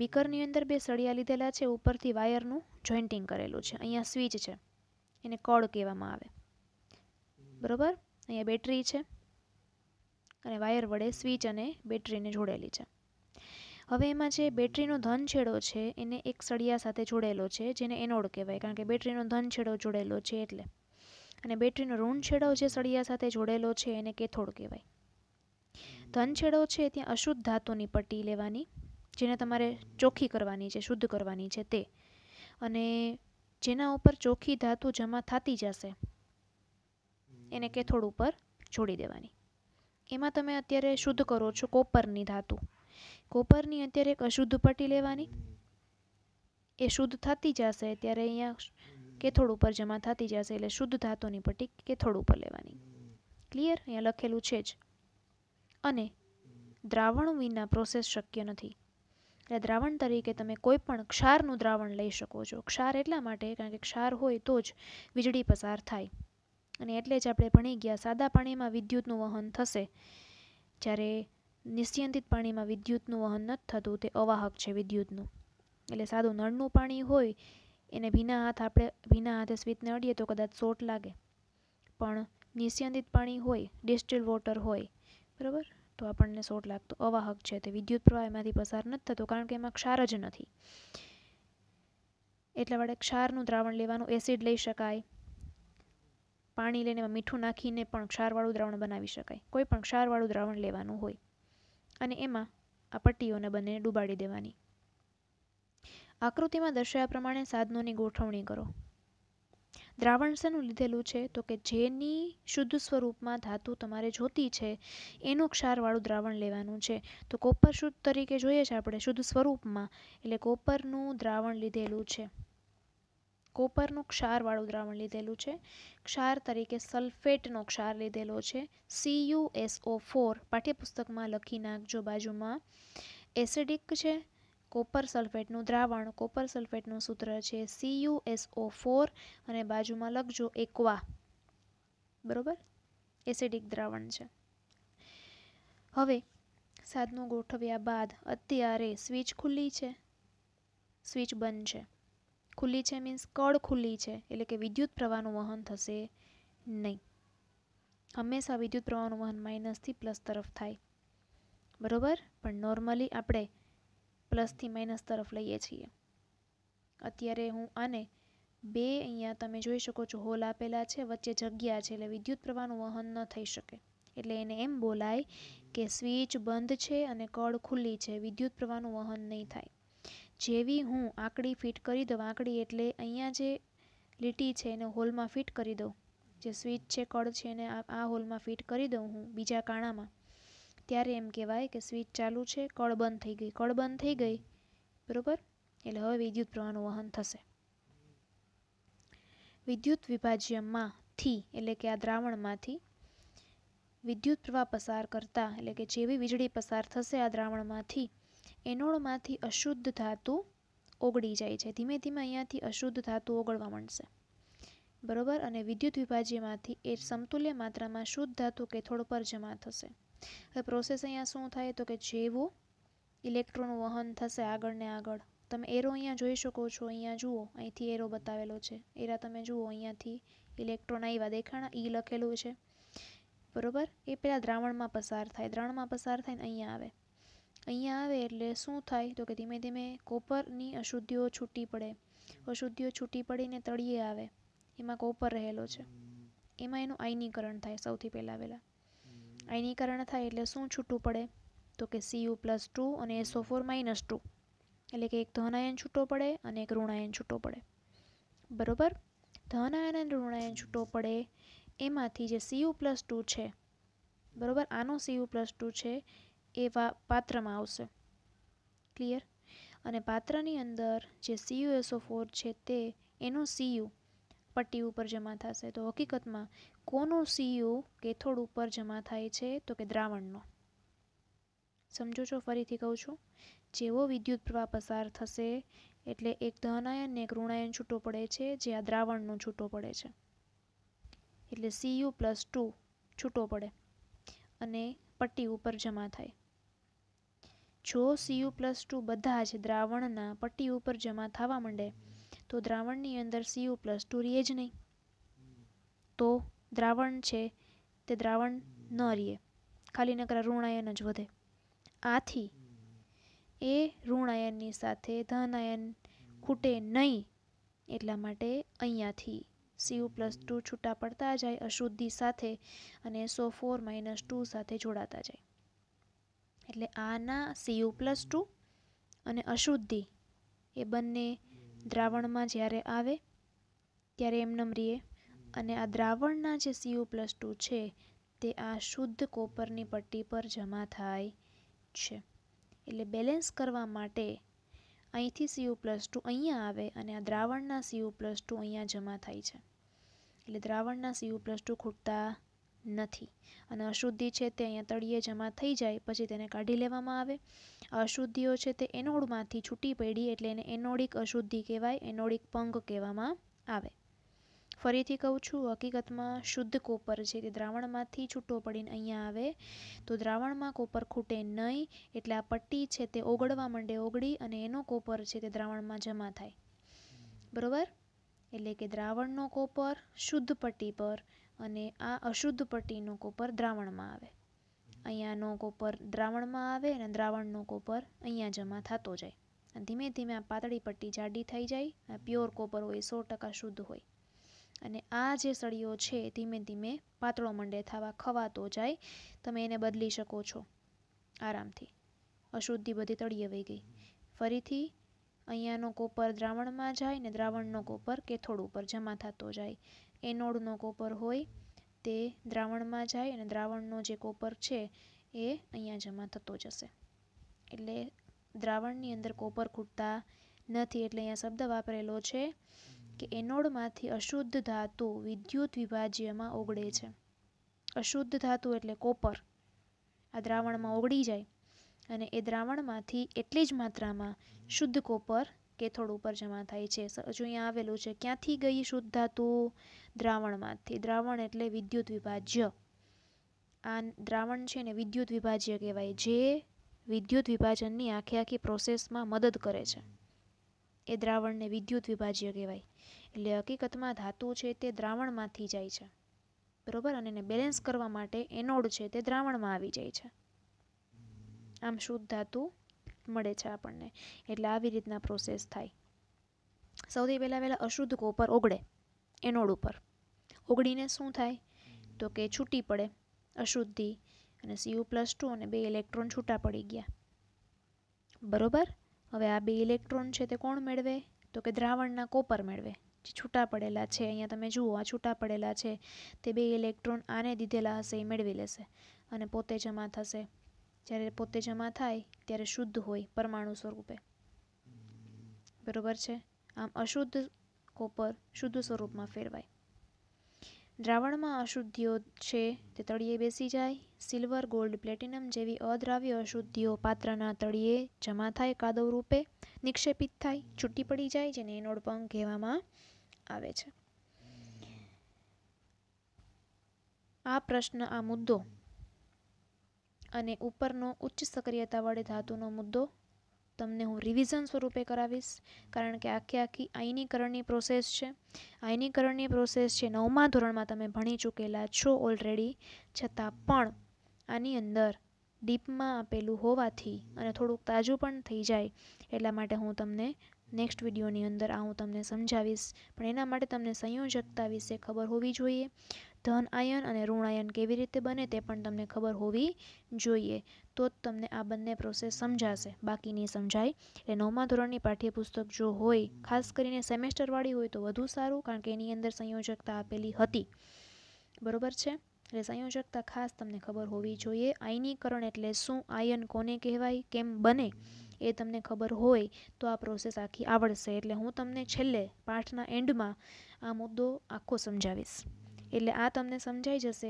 બીકરની અંદર બે સળિયા લીધેલા છે ઉપરથી વાયરનું જોઇન્ટિંગ કરેલું છે અહીંયા સ્વિચ છે એને કળ કહેવામાં આવે બરાબર અહીંયા બેટરી છે અને વાયર વડે સ્વિચ અને બેટરીને જોડેલી છે હવે એમાં જે બેટરીનો ધન છેડો છે એને એક સળિયા સાથે જોડેલો છે જેને એનોડ કહેવાય કારણ કે બેટરીનો ધન છેડો જોડેલો છે એટલે અને બેટરીનો ઋણ છેડો જે સળિયા સાથે જોડેલો છે એને કેથોડ કહેવાય ધન છેડો છે ત્યાં અશુદ્ધ ધાતુની પટ્ટી લેવાની જેને તમારે ચોખ્ખી કરવાની છે શુદ્ધ કરવાની છે તે અને જેના ઉપર ચોખ્ખી ધાતુ જમા થતી જશે એને કેથોડ ઉપર છોડી દેવાની એમાં તમે અત્યારે શુદ્ધ કરો છો કોપરની ધાતુ કોપરની અત્યારે એક અશુદ્ધ પટ્ટી લેવાની એ શુદ્ધ થતી જશે ત્યારે અહીંયા કેથોડ ઉપર જમા થતી જશે એટલે શુદ્ધ ધાતુની પટ્ટી કેથોડ ઉપર લેવાની ક્લિયર અહીંયા લખેલું છે જ અને દ્રાવણ વિના પ્રોસેસ શક્ય નથી એટલે દ્રાવણ તરીકે તમે કોઈ પણ ક્ષારનું દ્રાવણ લઈ શકો છો ક્ષાર એટલા માટે કારણ કે ક્ષાર હોય તો જ વીજળી પસાર થાય અને એટલે જ આપણે ભણી ગયા સાદા પાણીમાં વિદ્યુતનું વહન થશે જ્યારે નિશ્ચયંતિત પાણીમાં વિદ્યુતનું વહન નથી થતું તે અવાહક છે વિદ્યુતનું એટલે સાદું નળનું પાણી હોય એને ભીના હાથ આપણે ભીના હાથે સ્વીતને અડીએ તો કદાચ ચોટ લાગે પણ નિશ્ચયંતિત પાણી હોય ડિસ્ટિલ વોટર હોય બરાબર તો આપણને શોર્ટ લાગતો અવાહક છે તે વિદ્યુત પ્રવાહ એમાંથી પસાર નથી થતો કારણ કે એમાં ક્ષાર જ નથી એટલા વડે ક્ષારનું દ્રાવણ લેવાનું એસિડ લઈ શકાય પાણી લઈને એમાં મીઠું નાખીને પણ ક્ષારવાળું દ્રાવણ બનાવી શકાય કોઈ પણ ક્ષારવાળું દ્રાવણ લેવાનું હોય અને એમાં આ પટ્ટીઓને બંનેને ડૂબાડી દેવાની આકૃતિમાં દર્શાવ્યા પ્રમાણે સાધનોની ગોઠવણી કરો દ્રાવણ શેનું લીધેલું છે તો કે જેની શુદ્ધ સ્વરૂપમાં ધાતુ તમારે જોતી છે એનું ક્ષારવાળું દ્રાવણ લેવાનું છે તો કોપર શુદ્ધ તરીકે જોઈએ છે આપણે શુદ્ધ સ્વરૂપમાં એટલે કોપરનું દ્રાવણ લીધેલું છે કોપરનું ક્ષારવાળું દ્રાવણ લીધેલું છે ક્ષાર તરીકે સલ્ફેટનો ક્ષાર લીધેલો છે સીયુએસઓ ફોર પાઠ્યપુસ્તકમાં લખી નાખજો બાજુમાં એસિડિક છે કોપર સલ્ફેટનું દ્રાવણ કોપર સલ્ફેટનું સૂત્ર છે સી યુ સીયુએસઓ ફોર અને બાજુમાં લખજો એક્વા બરોબર એસિડિક દ્રાવણ છે હવે સાધનો ગોઠવ્યા બાદ અત્યારે સ્વિચ ખુલ્લી છે સ્વિચ બંધ છે ખુલ્લી છે મીન્સ કળ ખુલ્લી છે એટલે કે વિદ્યુત પ્રવાહનું વહન થશે નહીં હંમેશા વિદ્યુત પ્રવાહનું વહન માઇનસથી પ્લસ તરફ થાય બરોબર પણ નોર્મલી આપણે પ્લસથી માઇનસ તરફ લઈએ છીએ અત્યારે હું આને બે અહીંયા તમે જોઈ શકો છો હોલ આપેલા છે વચ્ચે જગ્યા છે એટલે વિદ્યુત પ્રવાહનું વહન ન થઈ શકે એટલે એને એમ બોલાય કે સ્વિચ બંધ છે અને કળ ખુલ્લી છે વિદ્યુત પ્રવાહનું વહન નહીં થાય જેવી હું આંકડી ફિટ કરી દઉં આંકડી એટલે અહીંયા જે લીટી છે એને હોલમાં ફિટ કરી દઉં જે સ્વિચ છે કળ છે એને આ હોલમાં ફિટ કરી દઉં હું બીજા કાણામાં ત્યારે એમ કહેવાય કે સ્વિચ ચાલુ છે કળ બંધ થઈ ગઈ કળ બંધ થઈ ગઈ બરાબર એટલે હવે વિદ્યુત પ્રવાહનું વહન થશે વિદ્યુત વિભાજ્યમાંથી એટલે કે આ દ્રાવણમાંથી વિદ્યુત પ્રવાહ પસાર કરતા એટલે કે જેવી વીજળી પસાર થશે આ દ્રાવણમાંથી એનોડમાંથી અશુદ્ધ ધાતુ ઓગળી જાય છે ધીમે ધીમે અહીંયાથી અશુદ્ધ ધાતુ ઓગળવા માંડશે બરોબર અને વિદ્યુત વિભાજ્યમાંથી એ સમતુલ્ય માત્રામાં શુદ્ધ ધાતુ કેથોડ પર જમા થશે હવે પ્રોસેસ અહીંયા શું થાય તો કે જેવું ઇલેક્ટ્રોનનું વહન થશે આગળ ને આગળ તમે એરો અહીંયા જોઈ શકો છો અહીંયા જુઓ અહીંથી એરો બતાવેલો છે એરા તમે જુઓ અહીંયાથી ઇલેક્ટ્રોન આવ્યા દેખાણા ઈ લખેલું છે બરોબર એ પહેલાં દ્રાવણમાં પસાર થાય દ્રાવણમાં પસાર થાય ને અહીંયા આવે અહીંયા આવે એટલે શું થાય તો કે ધીમે ધીમે કોપરની અશુદ્ધિઓ છૂટી પડે અશુદ્ધિઓ છૂટી પડીને તળિયે આવે એમાં કોપર રહેલો છે એમાં એનું આયનીકરણ થાય સૌથી પહેલાં વહેલાં આયનીકરણ થાય એટલે શું છૂટું પડે તો કે સીયુ પ્લસ ટુ અને એસો ફોર માઇનસ ટુ એટલે કે એક ધનાયન છૂટો પડે અને એક ઋણાયન છૂટો પડે બરોબર ધનાયન અને ઋણાયન છૂટો પડે એમાંથી જે સીયુ પ્લસ ટુ છે બરોબર આનો સીયુ પ્લસ ટુ છે એ પાત્રમાં આવશે ક્લિયર અને પાત્રની અંદર જે સીયુ એસો ફોર છે તે એનું સીયુ પટ્ટી ઉપર જમા થશે તો હકીકતમાં કોનો સીયુ કેથોડ ઉપર જમા થાય છે તો કે દ્રાવણનો સમજો છો ફરીથી કહું છું જેવો વિદ્યુત પ્રવાહ પસાર થશે એટલે એક ધનાયન ને એક ઋણાયન છૂટો પડે છે જે આ દ્રાવણનો છૂટો પડે છે એટલે સીયુ પ્લસ ટુ છૂટો પડે અને પટ્ટી ઉપર જમા થાય જો સીયુ પ્લસ ટુ બધા જ દ્રાવણના પટ્ટી ઉપર જમા થવા માંડે તો દ્રાવણની અંદર સીયુ પ્લસ ટુ રહીએ જ નહીં તો દ્રાવણ છે તે દ્રાવણ ન રહીએ ખાલી નકરા ઋણાયન જ વધે આથી એ ઋણાયનની સાથે ધન આયન ખૂટે નહીં એટલા માટે અહીંયાથી સીયુ પ્લસ ટુ છૂટા પડતા જાય અશુદ્ધિ સાથે અને સો ફોર માઇનસ ટુ સાથે જોડાતા જાય એટલે આના સીયુ પ્લસ ટુ અને અશુદ્ધિ એ બંને દ્રાવણમાં જ્યારે આવે ત્યારે એમ રહે અને આ દ્રાવણના જે સીઓ પ્લસ ટુ છે તે આ શુદ્ધ કોપરની પટ્ટી પર જમા થાય છે એટલે બેલેન્સ કરવા માટે અહીંથી સીઓ પ્લસ ટુ અહીંયા આવે અને આ દ્રાવણના સીઓ પ્લસ ટુ અહીંયા જમા થાય છે એટલે દ્રાવણના સીઓ પ્લસ ટુ ખૂટતા નથી અને અશુદ્ધિ છે તે અહીંયા તળિયે જમા થઈ જાય પછી તેને કાઢી લેવામાં આવે અશુદ્ધિઓ છે તે એનોડમાંથી છૂટી પડી એટલે એને એનોડિક અશુદ્ધિ કહેવાય એનોડિક પંગ કહેવામાં આવે ફરીથી કહું છું હકીકતમાં શુદ્ધ કોપર છે તે દ્રાવણમાંથી છૂટો પડીને અહીંયા આવે તો દ્રાવણમાં કોપર ખૂટે નહીં એટલે આ પટ્ટી છે તે ઓગળવા માંડે ઓગળી અને એનો કોપર છે તે દ્રાવણમાં જમા થાય બરોબર એટલે કે દ્રાવણનો કોપર શુદ્ધ પટ્ટી પર અને આ અશુદ્ધ પટ્ટીનો કોપર દ્રાવણમાં આવે અહીંયાનો કોપર દ્રાવણમાં આવે અને દ્રાવણનો કોપર અહીંયા જમા થતો જાય ધીમે ધીમે આ પાતળી પટ્ટી જાડી થઈ જાય પ્યોર કોપર હોય સો ટકા શુદ્ધ હોય અને આ જે સળીઓ છે ધીમે ધીમે પાતળો મંડે થવા ખવાતો જાય તમે એને બદલી શકો છો આરામથી અશુદ્ધિ બધી તળીએ વહી ગઈ ફરીથી અહીંયાનો કોપર દ્રાવણમાં જાય ને દ્રાવણનો કોપર કેથોડ ઉપર જમા થતો જાય એનોડનો કોપર હોય તે દ્રાવણમાં જાય અને દ્રાવણનો જે કોપર છે એ અહીંયા જમા થતો જશે એટલે દ્રાવણની અંદર કોપર ખૂટતા નથી એટલે અહીંયા શબ્દ વાપરેલો છે કે એનોડમાંથી અશુદ્ધ ધાતુ વિદ્યુત વિભાજ્યમાં ઓગળે છે અશુદ્ધ ધાતુ એટલે કોપર આ દ્રાવણમાં ઓગળી જાય અને એ દ્રાવણમાંથી એટલી જ માત્રામાં શુદ્ધ કોપર કેથોડ ઉપર જમા થાય છે જો અહીંયા આવેલું છે ક્યાંથી ગઈ શુદ્ધ ધાતુ દ્રાવણમાંથી દ્રાવણ એટલે વિદ્યુત વિભાજ્ય આ દ્રાવણ છે ને વિદ્યુત વિભાજ્ય કહેવાય જે વિદ્યુત વિભાજનની આખી આખી પ્રોસેસમાં મદદ કરે છે એ દ્રાવણને વિદ્યુત વિભાજ્ય કહેવાય એટલે હકીકતમાં ધાતુ છે તે દ્રાવણમાંથી જાય છે બરોબર અને એને બેલેન્સ કરવા માટે એનોડ છે તે દ્રાવણમાં આવી જાય છે આમ શુદ્ધ ધાતુ મળે છે આપણને એટલે આવી રીતના પ્રોસેસ થાય સૌથી પહેલાં પહેલાં અશુદ્ધ કોપર ઓગળે એનોડ ઉપર ઓગળીને શું થાય તો કે છૂટી પડે અશુદ્ધિ અને સીયુ પ્લસ ટુ અને બે ઇલેક્ટ્રોન છૂટા પડી ગયા બરોબર હવે આ બે ઇલેક્ટ્રોન છે તે કોણ મેળવે તો કે દ્રાવણના કોપર મેળવે જે છૂટા પડેલા છે અહીંયા તમે જુઓ આ છૂટા પડેલા છે તે બે ઇલેક્ટ્રોન આને દીધેલા હશે એ મેળવી લેશે અને પોતે જમા થશે જ્યારે પોતે જમા થાય ત્યારે શુદ્ધ હોય પરમાણુ સ્વરૂપે બરોબર છે આમ અશુદ્ધ કોપર શુદ્ધ સ્વરૂપમાં ફેરવાય દ્રાવણમાં અશુદ્ધિઓ છે તે તળિયે બેસી જાય સિલ્વર ગોલ્ડ પ્લેટિનમ જેવી અદ્રાવ્ય અશુદ્ધિઓ પાત્રના તળિયે જમા થાય કાદવ રૂપે નિક્ષેપિત થાય છૂટી પડી જાય જેને એનોડપંગ કહેવામાં આવે છે આ પ્રશ્ન આ મુદ્દો અને ઉપરનો ઉચ્ચ સક્રિયતા વડે ધાતુનો મુદ્દો તમને હું રિવિઝન સ્વરૂપે કરાવીશ કારણ કે આખી આખી આયનીકરણની પ્રોસેસ છે આયનીકરણની પ્રોસેસ છે નવમા ધોરણમાં તમે ભણી ચૂકેલા છો ઓલરેડી છતાં પણ આની અંદર ડીપમાં આપેલું હોવાથી અને થોડુંક તાજું પણ થઈ જાય એટલા માટે હું તમને નેક્સ્ટ વિડીયોની અંદર આ હું તમને સમજાવીશ પણ એના માટે તમને સંયોજકતા વિશે ખબર હોવી જોઈએ ધન આયન અને ઋણ આયન કેવી રીતે બને તે પણ તમને ખબર હોવી જોઈએ તો જ તમને આ બંને પ્રોસેસ સમજાશે બાકી નહીં સમજાય એટલે નવમા ધોરણની પાઠ્યપુસ્તક જો હોય ખાસ કરીને સેમેસ્ટરવાળી હોય તો વધુ સારું કારણ કે એની અંદર સંયોજકતા આપેલી હતી બરોબર છે એટલે સંયોજકતા ખાસ તમને ખબર હોવી જોઈએ આયનીકરણ એટલે શું આયન કોને કહેવાય કેમ બને એ તમને ખબર હોય તો આ પ્રોસેસ આખી આવડશે એટલે હું તમને છેલ્લે પાઠના એન્ડમાં આ મુદ્દો આખો સમજાવીશ એટલે આ તમને સમજાઈ જશે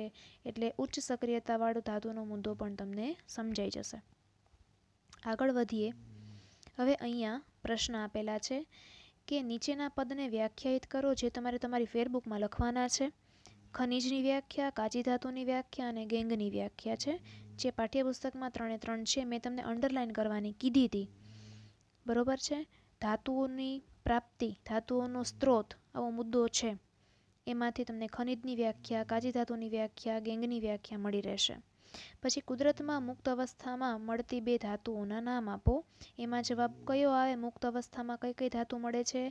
એટલે ઉચ્ચ સક્રિયતાવાળો ધાતુનો મુદ્દો પણ તમને સમજાઈ જશે આગળ વધીએ હવે અહીંયા પ્રશ્ન આપેલા છે કે નીચેના પદને વ્યાખ્યાયિત કરો જે તમારે તમારી ફેરબુકમાં લખવાના છે ખનિજની વ્યાખ્યા કાચી ધાતુની વ્યાખ્યા અને ગેંગની વ્યાખ્યા છે જે પાઠ્યપુસ્તકમાં ત્રણે ત્રણ છે મેં તમને અંડરલાઇન કરવાની કીધી હતી બરોબર છે ધાતુઓની પ્રાપ્તિ ધાતુઓનો સ્ત્રોત આવો મુદ્દો છે એમાંથી તમને ખનિજની વ્યાખ્યા કાજી ધાતુની વ્યાખ્યા ગેંગની વ્યાખ્યા મળી રહેશે પછી કુદરતમાં મુક્ત અવસ્થામાં મળતી બે ધાતુઓના નામ આપો એમાં જવાબ કયો આવે મુક્ત અવસ્થામાં કઈ કઈ ધાતુ મળે છે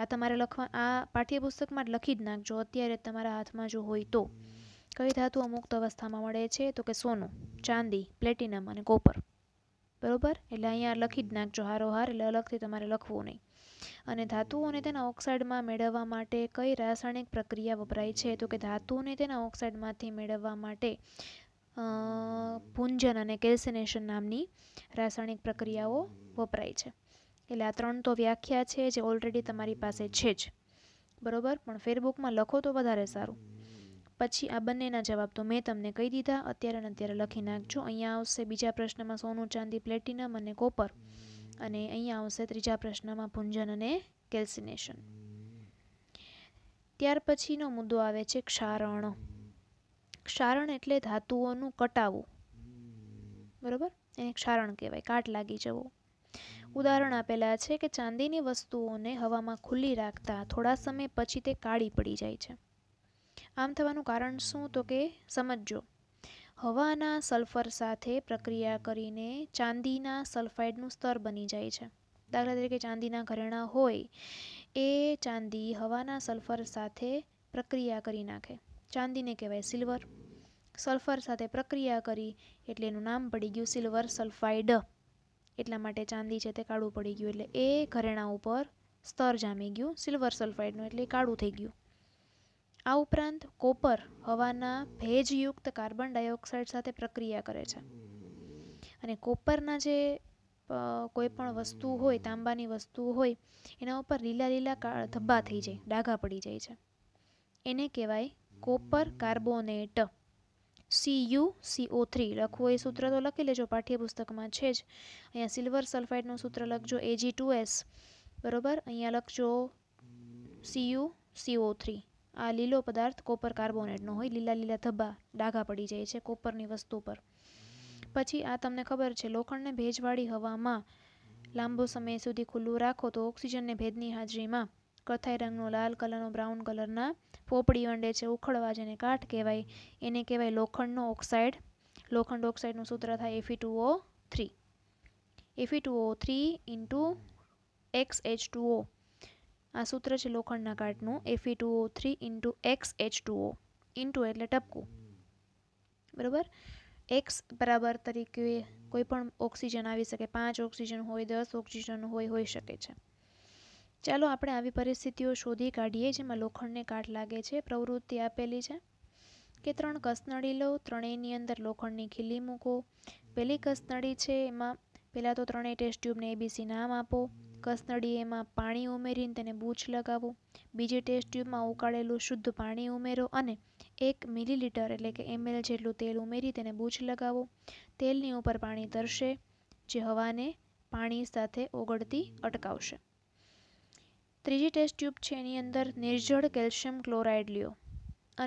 આ તમારે લખવા આ પાઠ્યપુસ્તકમાં લખી જ નાખજો અત્યારે તમારા હાથમાં જો હોય તો કઈ ધાતુઓ મુક્ત અવસ્થામાં મળે છે તો કે સોનું ચાંદી પ્લેટિનમ અને કોપર બરોબર એટલે અહીંયા લખી જ નાખજો હારો હાર એટલે અલગથી તમારે લખવું નહીં અને ધાતુઓને તેના ઓક્સાઇડમાં મેળવવા માટે કઈ રાસાયણિક પ્રક્રિયા વપરાય છે તો કે ધાતુઓને તેના ઓક્સાઇડમાંથી મેળવવા માટે પૂંજન અને કેલ્સિનેશન નામની રાસાયણિક પ્રક્રિયાઓ વપરાય છે એટલે આ ત્રણ તો વ્યાખ્યા છે જે ઓલરેડી તમારી પાસે છે જ બરોબર પણ ફેરબુકમાં લખો તો વધારે સારું પછી આ બંનેના જવાબ તો મેં તમને કહી દીધા અત્યારે અને અત્યારે લખી નાખજો અહીંયા આવશે બીજા પ્રશ્નમાં સોનું ચાંદી પ્લેટિનમ અને કોપર અને અહીંયા આવશે ત્રીજા પ્રશ્નમાં પૂંજન અને કેલ્સિનેશન ત્યાર પછીનો મુદ્દો આવે છે ક્ષારણ ક્ષારણ એટલે ધાતુઓનું કટાવું બરોબર એને ક્ષારણ કહેવાય કાટ લાગી જવો ઉદાહરણ આપેલા છે કે ચાંદીની વસ્તુઓને હવામાં ખુલ્લી રાખતા થોડા સમય પછી તે કાળી પડી જાય છે આમ થવાનું કારણ શું તો કે સમજો હવાના સલ્ફર સાથે પ્રક્રિયા કરીને ચાંદીના સલ્ફાઇડનું સ્તર બની જાય છે દાખલા તરીકે ચાંદીના ઘરેણાં હોય એ ચાંદી હવાના સલ્ફર સાથે પ્રક્રિયા કરી નાખે ચાંદીને કહેવાય સિલ્વર સલ્ફર સાથે પ્રક્રિયા કરી એટલે એનું નામ પડી ગયું સિલ્વર સલ્ફાઇડ એટલા માટે ચાંદી છે તે કાળું પડી ગયું એટલે એ ઘરેણાં ઉપર સ્તર જામી ગયું સિલ્વર સલ્ફાઇડનું એટલે કાળું થઈ ગયું આ ઉપરાંત કોપર હવાના ભેજયુક્ત કાર્બન ડાયોક્સાઇડ સાથે પ્રક્રિયા કરે છે અને કોપરના જે કોઈપણ વસ્તુ હોય તાંબાની વસ્તુ હોય એના ઉપર લીલા લીલા ધબ્બા થઈ જાય ડાઘા પડી જાય છે એને કહેવાય copper carbonate C U CO three લખવું એ સૂત્ર તો લખી લેજો પાઠ્યપુસ્તકમાં છે જ અહીંયા સિલ્વર સલ્ફાઇડનું સૂત્ર લખજો એજી ટુ એસ બરાબર અહીંયા લખજો સી યુ સીઓ થ્રી આ લીલો પદાર્થ કોપર કાર્બોનેટનો હોય લીલા લીલા ધબ્બા ડાઘા પડી જાય છે કોપરની વસ્તુ પર પછી આ તમને ખબર છે લોખંડને ભેજવાળી હવામાં લાંબો સમય સુધી ખુલ્લું રાખો તો ઓક્સિજનને ભેજની હાજરીમાં કથાઈ રંગનો લાલ કલરનો બ્રાઉન કલરના પોપડી વંડે છે ઉખડવા જેને કાઠ કહેવાય એને કહેવાય લોખંડનો ઓક્સાઇડ લોખંડ ઓક્સાઇડનું સૂત્ર થાય FE two O three FE two O three into X H two O આ સૂત્ર છે લોખંડના કાટનું FE two O three into X H two O into એટલે ટપકું બરાબર એક્સ બરાબર તરીકે કોઈ પણ ઓક્સિજન આવી શકે પાંચ ઓક્સિજન હોય દસ ઓક્સિજન હોય હોઈ શકે છે ચાલો આપણે આવી પરિસ્થિતિઓ શોધી કાઢીએ જેમાં લોખંડને કાટ લાગે છે પ્રવૃત્તિ આપેલી છે કે ત્રણ કસનળી લો ત્રણેયની અંદર લોખંડની ખીલી મૂકો પહેલી કસનળી છે એમાં પહેલાં તો ત્રણેય ટેસ્ટ ટ્યુબને એબીસી નામ આપો કસનળી એમાં પાણી ઉમેરીને તેને બૂચ લગાવો બીજી ટેસ્ટ ટ્યુબમાં ઉકાળેલું શુદ્ધ પાણી ઉમેરો અને એક મિલીલીટર એટલે કે એમએલ જેટલું તેલ ઉમેરી તેને બૂછ લગાવો તેલની ઉપર પાણી તરશે જે હવાને પાણી સાથે ઓગળતી અટકાવશે ત્રીજી ટેસ્ટ ટ્યુબ છે એની અંદર નિર્જળ કેલ્શિયમ ક્લોરાઇડ લ્યો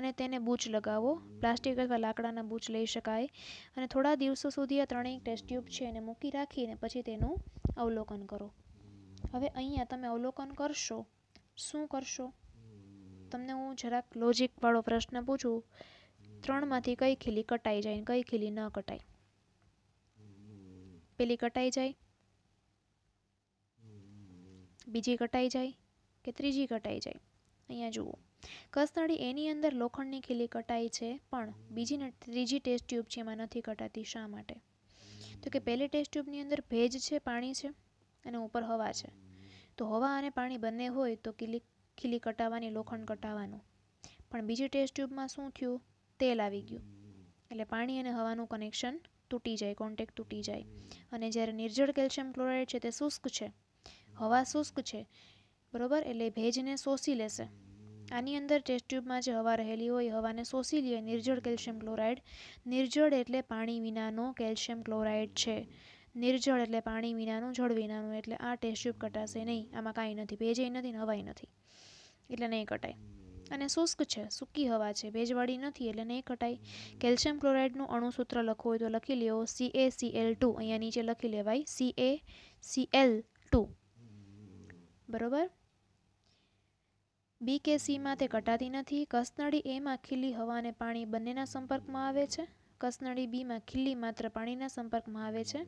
અને તેને બૂચ લગાવો પ્લાસ્ટિક અથવા લાકડાના બૂચ લઈ શકાય અને થોડા દિવસો સુધી આ ત્રણેય ટેસ્ટ ટ્યુબ છે એને મૂકી રાખીને પછી તેનું અવલોકન કરો હવે અહીંયા તમે અવલોકન કરશો શું કરશો તમને હું જરાક લોજિકવાળો પ્રશ્ન પૂછું ત્રણમાંથી કઈ ખીલી કટાઈ જાય કઈ ખીલી ન કટાય પેલી કટાઈ જાય બીજી કટાઈ જાય કે ત્રીજી કટાઈ જાય અહીંયા જુઓ કસનળી એની અંદર લોખંડની ખીલી કટાઈ છે પણ બીજી ને ત્રીજી ટેસ્ટ ટ્યુબ છે એમાં નથી કટાતી શા માટે તો કે પહેલી ટેસ્ટ ટ્યુબની અંદર ભેજ છે પાણી છે અને ઉપર હવા છે તો હવા અને પાણી બંને હોય તો કિલી ખીલી કટાવવાની લોખંડ કટાવવાનું પણ બીજી ટેસ્ટ ટ્યુબમાં શું થયું તેલ આવી ગયું એટલે પાણી અને હવાનું કનેક્શન તૂટી જાય કોન્ટેક તૂટી જાય અને જ્યારે નિર્જળ કેલ્શિયમ ક્લોરાઇડ છે તે શુષ્ક છે હવા શુષ્ક છે બરાબર એટલે ભેજને શોષી લેશે આની અંદર ટેસ્ટ ટ્યુબમાં જે હવા રહેલી હોય હવાને શોષી લે નિર્જળ કેલ્શિયમ ક્લોરાઇડ નિર્જળ એટલે પાણી વિનાનો કેલ્શિયમ ક્લોરાઇડ છે નિર્જળ એટલે પાણી વિનાનું જળ વિનાનું એટલે આ ટેસ્ટ ટ્યુબ કટાશે નહીં આમાં કાંઈ નથી ભેજય નથી ને હવાઈ નથી એટલે નહીં કટાય અને શુષ્ક છે સૂકી હવા છે ભેજવાળી નથી એટલે નહીં કટાય કેલ્શિયમ ક્લોરાઇડનું અણુસૂત્ર લખવું હોય તો લખી લ્યો C A C L two અહીંયા નીચે લખી લેવાય C A C L two બરોબર બી કે સીમાં તે કટાતી નથી કસનળી એમાં ખીલી હવા અને પાણી બંનેના સંપર્કમાં આવે છે કસનળી બીમાં ખીલી માત્ર પાણીના સંપર્કમાં આવે છે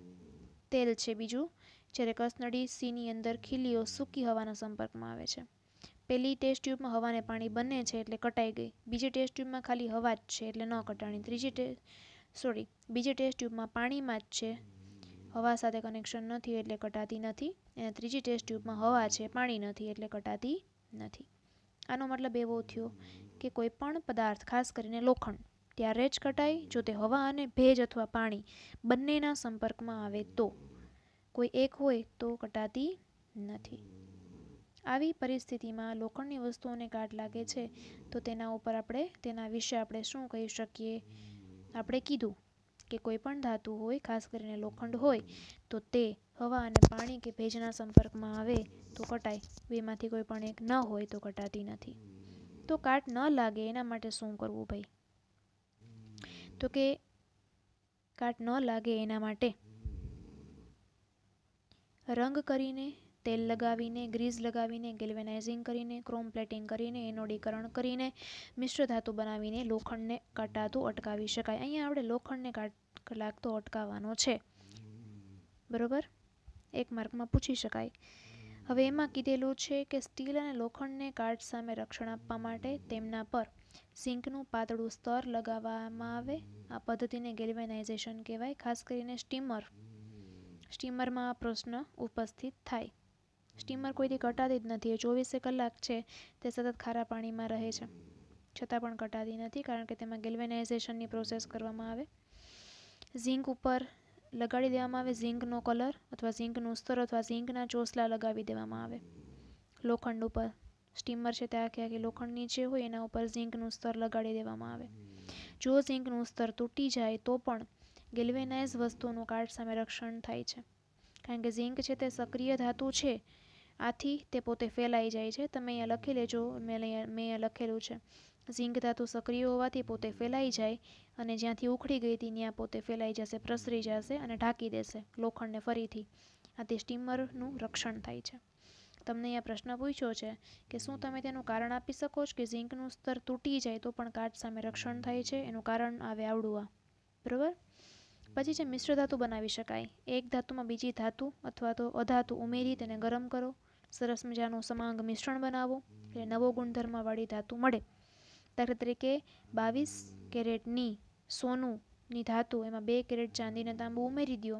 તેલ છે બીજું જ્યારે કસનળી સીની અંદર ખીલીઓ સૂકી હવાના સંપર્કમાં આવે છે પહેલી ટેસ્ટ ટ્યુબમાં હવાને પાણી બંને છે એટલે કટાઈ ગઈ બીજી ટેસ્ટ ટ્યુબમાં ખાલી હવા જ છે એટલે ન કટાણી ત્રીજી ટેસ્ટ સોરી બીજી ટેસ્ટ ટ્યુબમાં પાણીમાં જ છે હવા સાથે કનેક્શન નથી એટલે કટાતી નથી અને ત્રીજી ટેસ્ટ ટ્યુબમાં હવા છે પાણી નથી એટલે કટાતી નથી આનો મતલબ એવો થયો કે કોઈ પણ પદાર્થ ખાસ કરીને લોખંડ ત્યારે જ કટાઈ જો તે હવા અને ભેજ અથવા પાણી બંનેના સંપર્કમાં આવે તો કોઈ એક હોય તો કટાતી નથી આવી પરિસ્થિતિમાં લોખંડની વસ્તુઓને કાટ લાગે છે તો તેના ઉપર આપણે તેના વિશે આપણે શું કહી શકીએ આપણે કીધું કે કોઈ પણ ધાતુ હોય ખાસ કરીને લોખંડ હોય તો તે હવા અને પાણી કે ભેજના સંપર્કમાં આવે તો કટાય બેમાંથી કોઈ પણ એક ન હોય તો કટાતી નથી તો કાટ ન લાગે એના માટે શું કરવું ભાઈ તો કે કાટ ન લાગે એના માટે રંગ કરીને તેલ લગાવીને ગ્રીઝ લગાવીને ગેલ્વેનાઇઝિંગ કરીને ક્રોમ પ્લેટિંગ કરીને એનોડીકરણ કરીને મિશ્ર ધાતુ બનાવીને લોખંડને કટાતું અટકાવી શકાય અહીંયા આપણે લોખંડને કાટ લાગતો અટકાવવાનો છે બરોબર એક માર્કમાં પૂછી શકાય હવે એમાં કીધેલું છે કે સ્ટીલ અને લોખંડને કાટ સામે રક્ષણ આપવા માટે તેમના પર સિંકનું પાતળું સ્તર લગાવવામાં આવે આ પદ્ધતિને ગેલ્વેનાઇઝેશન કહેવાય ખાસ કરીને સ્ટીમર સ્ટીમરમાં આ પ્રશ્ન ઉપસ્થિત થાય સ્ટીમર કોઈથી કટાતી જ નથી ચોવીસે કલાક છે તે સતત ખારા પાણીમાં રહે છે છતાં પણ કટાતી નથી કારણ કે તેમાં ગેલ્વેનાઇઝેશનની પ્રોસેસ કરવામાં આવે ઝીંક ઉપર લગાડી દેવામાં આવે ઝીંકનો કલર અથવા ઝીંકનું સ્તર અથવા ઝીંકના ચોસલા લગાવી દેવામાં આવે લોખંડ ઉપર સ્ટીમર છે તે આખી આખી લોખંડની જે હોય એના ઉપર ઝીંકનું સ્તર લગાડી દેવામાં આવે જો ઝીંકનું સ્તર તૂટી જાય તો પણ ગેલ્વેનાઇઝ વસ્તુનું કાર્ડ સામે રક્ષણ થાય છે કારણ કે ઝીંક છે તે સક્રિય ધાતુ છે આથી તે પોતે ફેલાઈ જાય છે તમે અહીંયા લખી લેજો મેં અહીંયા લખેલું છે ઝીંક ધાતુ સક્રિય હોવાથી પોતે ફેલાઈ જાય અને જ્યાંથી ઉખડી ગઈ હતી ત્યાં પોતે ફેલાઈ જશે પ્રસરી જશે અને ઢાંકી દેશે લોખંડને ફરીથી આથી સ્ટીમરનું રક્ષણ થાય છે તમને અહીંયા પ્રશ્ન પૂછ્યો છે કે શું તમે તેનું કારણ આપી શકો છો કે ઝીંકનું સ્તર તૂટી જાય તો પણ કાચ સામે રક્ષણ થાય છે એનું કારણ આવે આવડુઆ બરાબર પછી છે મિશ્ર ધાતુ બનાવી શકાય એક ધાતુમાં બીજી ધાતુ અથવા તો અધાતુ ઉમેરી તેને ગરમ કરો સરસ મજાનું સમાંગ મિશ્રણ બનાવો એટલે નવો ગુણધર્મવાળી ધાતુ મળે દાખલા તરીકે બાવીસ કેરેટની સોનુંની ધાતુ એમાં બે કેરેટ ચાંદીને તાંબુ ઉમેરી દો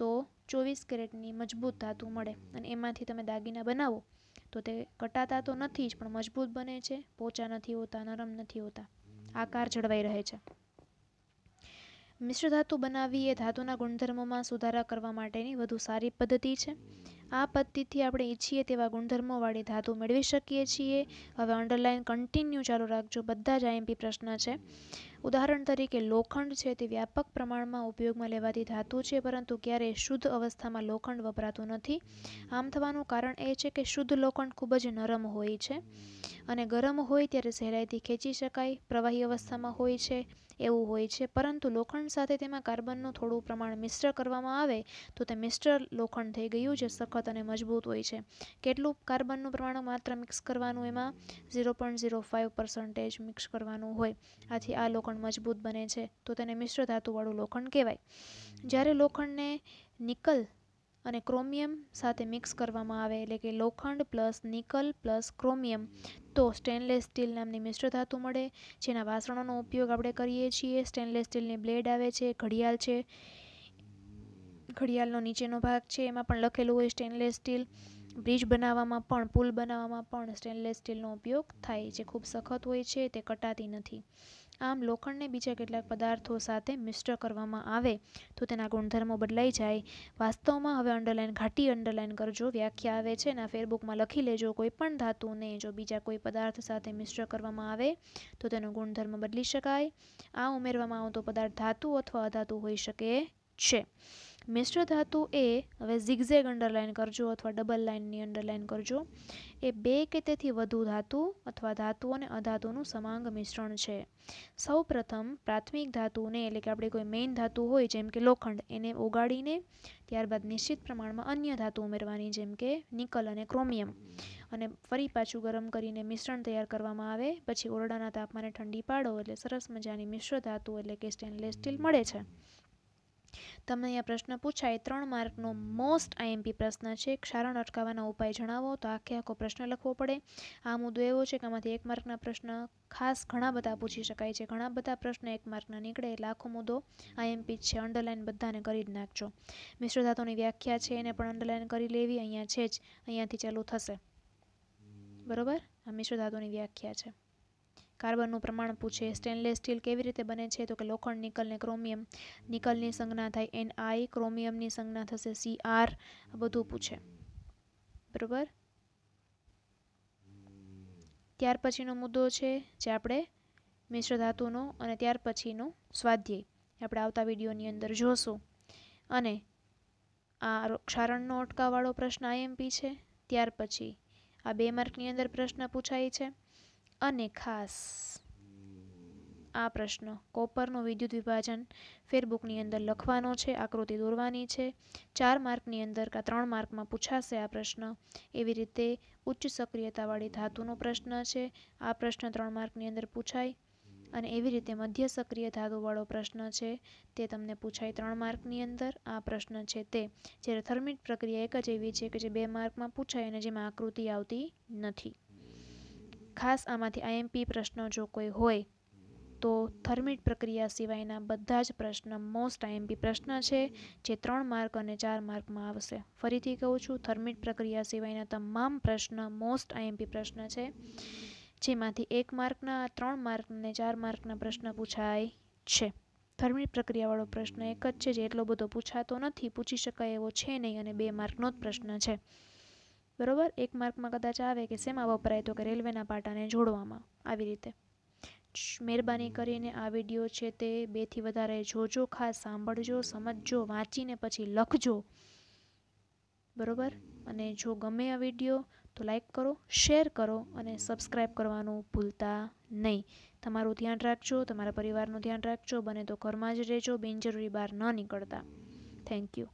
તો ચોવીસ કેરેટની મજબૂત ધાતુ મળે અને એમાંથી તમે દાગીના બનાવો તો તે કટાતા તો નથી જ પણ મજબૂત બને છે પોચા નથી હોતા નરમ નથી હોતા આકાર જળવાઈ રહે છે મિશ્ર ધાતુ બનાવવી એ ધાતુના ગુણધર્મોમાં સુધારા કરવા માટેની વધુ સારી પદ્ધતિ છે આ પદ્ધતિથી આપણે ઈચ્છીએ તેવા ગુણધર્મોવાળી ધાતુ મેળવી શકીએ છીએ હવે અંડરલાઇન કન્ટિન્યુ ચાલુ રાખજો બધા જ આઈએમપી પ્રશ્ન છે ઉદાહરણ તરીકે લોખંડ છે તે વ્યાપક પ્રમાણમાં ઉપયોગમાં લેવાતી ધાતુ છે પરંતુ ક્યારેય શુદ્ધ અવસ્થામાં લોખંડ વપરાતું નથી આમ થવાનું કારણ એ છે કે શુદ્ધ લોખંડ ખૂબ જ નરમ હોય છે અને ગરમ હોય ત્યારે સહેલાઈથી ખેંચી શકાય પ્રવાહી અવસ્થામાં હોય છે એવું હોય છે પરંતુ લોખંડ સાથે તેમાં કાર્બનનું થોડું પ્રમાણ મિશ્ર કરવામાં આવે તો તે મિશ્ર લોખંડ થઈ ગયું જે સખત અને મજબૂત હોય છે કેટલું કાર્બનનું પ્રમાણ માત્ર મિક્સ કરવાનું એમાં zero point zero five percentage mix કરવાનું હોય આથી આ લોખંડ મજબૂત બને છે તો તેને મિશ્ર ધાતુવાળું લોખંડ કહેવાય જ્યારે લોખંડને નિકલ અને ક્રોમિયમ સાથે મિક્સ કરવામાં આવે એટલે કે લોખંડ પ્લસ નિકલ પ્લસ ક્રોમિયમ તો સ્ટેનલેસ સ્ટીલ નામની મિશ્ર ધાતુ મળે જેના વાસણોનો ઉપયોગ આપણે કરીએ છીએ સ્ટેનલેસ સ્ટીલની બ્લેડ આવે છે ઘડિયાળ છે ઘડિયાળનો નીચેનો ભાગ છે એમાં પણ લખેલું હોય સ્ટેનલેસ સ્ટીલ બ્રિજ બનાવવામાં પણ પુલ બનાવવામાં પણ સ્ટેનલેસ સ્ટીલનો ઉપયોગ થાય જે ખૂબ સખત હોય છે તે કટાતી નથી આમ લોખંડને બીજા કેટલાક પદાર્થો સાથે મિશ્ર કરવામાં આવે તો તેના ગુણધર્મો બદલાઈ જાય વાસ્તવમાં હવે અંડરલાઇન ઘાટી અંડરલાઇન કરજો વ્યાખ્યા આવે છે એના ફેરબુકમાં લખી લેજો કોઈ પણ ધાતુને જો બીજા કોઈ પદાર્થ સાથે મિશ્ર કરવામાં આવે તો તેનો ગુણધર્મ બદલી શકાય આ ઉમેરવામાં આવતો પદાર્થ ધાતુ અથવા અધાતુ હોઈ શકે છે મિશ્ર ધાતુ એ હવે ઝિગઝેગ અંડરલાઇન કરજો અથવા ડબલ લાઇનની અંડરલાઇન કરજો એ બે કે તેથી વધુ ધાતુ અથવા ધાતુ અને અધાતુનું સમાંગ મિશ્રણ છે સૌપ્રથમ પ્રાથમિક ધાતુને એટલે કે આપણે કોઈ મેઇન ધાતુ હોય જેમ કે લોખંડ એને ઓગાળીને ત્યારબાદ નિશ્ચિત પ્રમાણમાં અન્ય ધાતુ ઉમેરવાની જેમ કે નિકલ અને ક્રોમિયમ અને ફરી પાછું ગરમ કરીને મિશ્રણ તૈયાર કરવામાં આવે પછી ઓરડાના તાપમાને ઠંડી પાડો એટલે સરસ મજાની મિશ્ર ધાતુ એટલે કે સ્ટેનલેસ સ્ટીલ મળે છે તમને અહીંયા પ્રશ્ન પૂછાય ત્રણ માર્કનો મોસ્ટ આઈએમપી પ્રશ્ન છે ક્ષારણ અટકાવવાના ઉપાય જણાવો તો આખે આખો પ્રશ્ન લખવો પડે આ મુદ્દો એવો છે કે આમાંથી એક માર્કના પ્રશ્ન ખાસ ઘણા બધા પૂછી શકાય છે ઘણા બધા પ્રશ્ન એક માર્કના નીકળે લાખો આખો મુદ્દો આઈએમપી છે અંડરલાઇન બધાને કરી જ નાખજો મિશ્ર ધાતુની વ્યાખ્યા છે એને પણ અંડરલાઇન કરી લેવી અહીંયા છે જ અહીંયાથી ચાલુ થશે બરોબર આ મિશ્ર ધાતુની વ્યાખ્યા છે કાર્બનનું પ્રમાણ પૂછે સ્ટેનલેસ સ્ટીલ કેવી રીતે બને છે તો કે લોખંડ નિકલ ને ક્રોમિયમ નિકલની સંજ્ઞા થાય એન આઈ ક્રોમિયમની સંજ્ઞા થશે સી આર બધું પૂછે બરાબર ત્યાર પછીનો મુદ્દો છે જે આપણે મિશ્ર ધાતુનો અને ત્યાર પછીનો સ્વાધ્યાય આપણે આવતા વિડીયોની અંદર જોશું અને આ ક્ષારણનો અટકાવાળો પ્રશ્ન આઈએમપી છે ત્યાર પછી આ બે માર્કની અંદર પ્રશ્ન પૂછાય છે અને ખાસ આ પ્રશ્ન કોપરનો વિદ્યુત વિભાજન ફેરબુકની અંદર લખવાનો છે આકૃતિ દોરવાની છે ચાર માર્કની અંદર કાં ત્રણ માર્કમાં પૂછાશે આ પ્રશ્ન એવી રીતે ઉચ્ચ સક્રિયતાવાળી ધાતુનો પ્રશ્ન છે આ પ્રશ્ન ત્રણ માર્કની અંદર પૂછાય અને એવી રીતે મધ્ય સક્રિય ધાતુવાળો પ્રશ્ન છે તે તમને પૂછાય ત્રણ માર્કની અંદર આ પ્રશ્ન છે તે જ્યારે થર્મિટ પ્રક્રિયા એક જ એવી છે કે જે બે માર્કમાં પૂછાય અને જેમાં આકૃતિ આવતી નથી ખાસ આમાંથી આઈએમપી પ્રશ્નો જો કોઈ હોય તો થર્મિટ પ્રક્રિયા સિવાયના બધા જ પ્રશ્ન મોસ્ટ આઈએમપી પ્રશ્ન છે જે ત્રણ માર્ક અને ચાર માર્કમાં આવશે ફરીથી કહું છું થર્મિટ પ્રક્રિયા સિવાયના તમામ પ્રશ્ન મોસ્ટ આઈએમપી પ્રશ્ન છે જેમાંથી એક માર્કના ત્રણ માર્ક અને ચાર માર્કના પ્રશ્ન પૂછાય છે થર્મિટ પ્રક્રિયાવાળો પ્રશ્ન એક જ છે જે એટલો બધો પૂછાતો નથી પૂછી શકાય એવો છે નહીં અને બે માર્કનો જ પ્રશ્ન છે બરાબર એક માર્કમાં કદાચ આવે કે શેમાં વપરાય તો કે રેલવેના પાટાને જોડવામાં આવી રીતે મહેરબાની કરીને આ વિડીયો છે તે બેથી વધારે જોજો ખાસ સાંભળજો સમજજો વાંચીને પછી લખજો બરાબર અને જો ગમે આ વિડીયો તો લાઈક કરો શેર કરો અને સબસ્ક્રાઈબ કરવાનું ભૂલતા નહીં તમારું ધ્યાન રાખજો તમારા પરિવારનું ધ્યાન રાખજો બને તો ઘરમાં જ રહેજો બિનજરૂરી બહાર ન નીકળતા થેન્ક યુ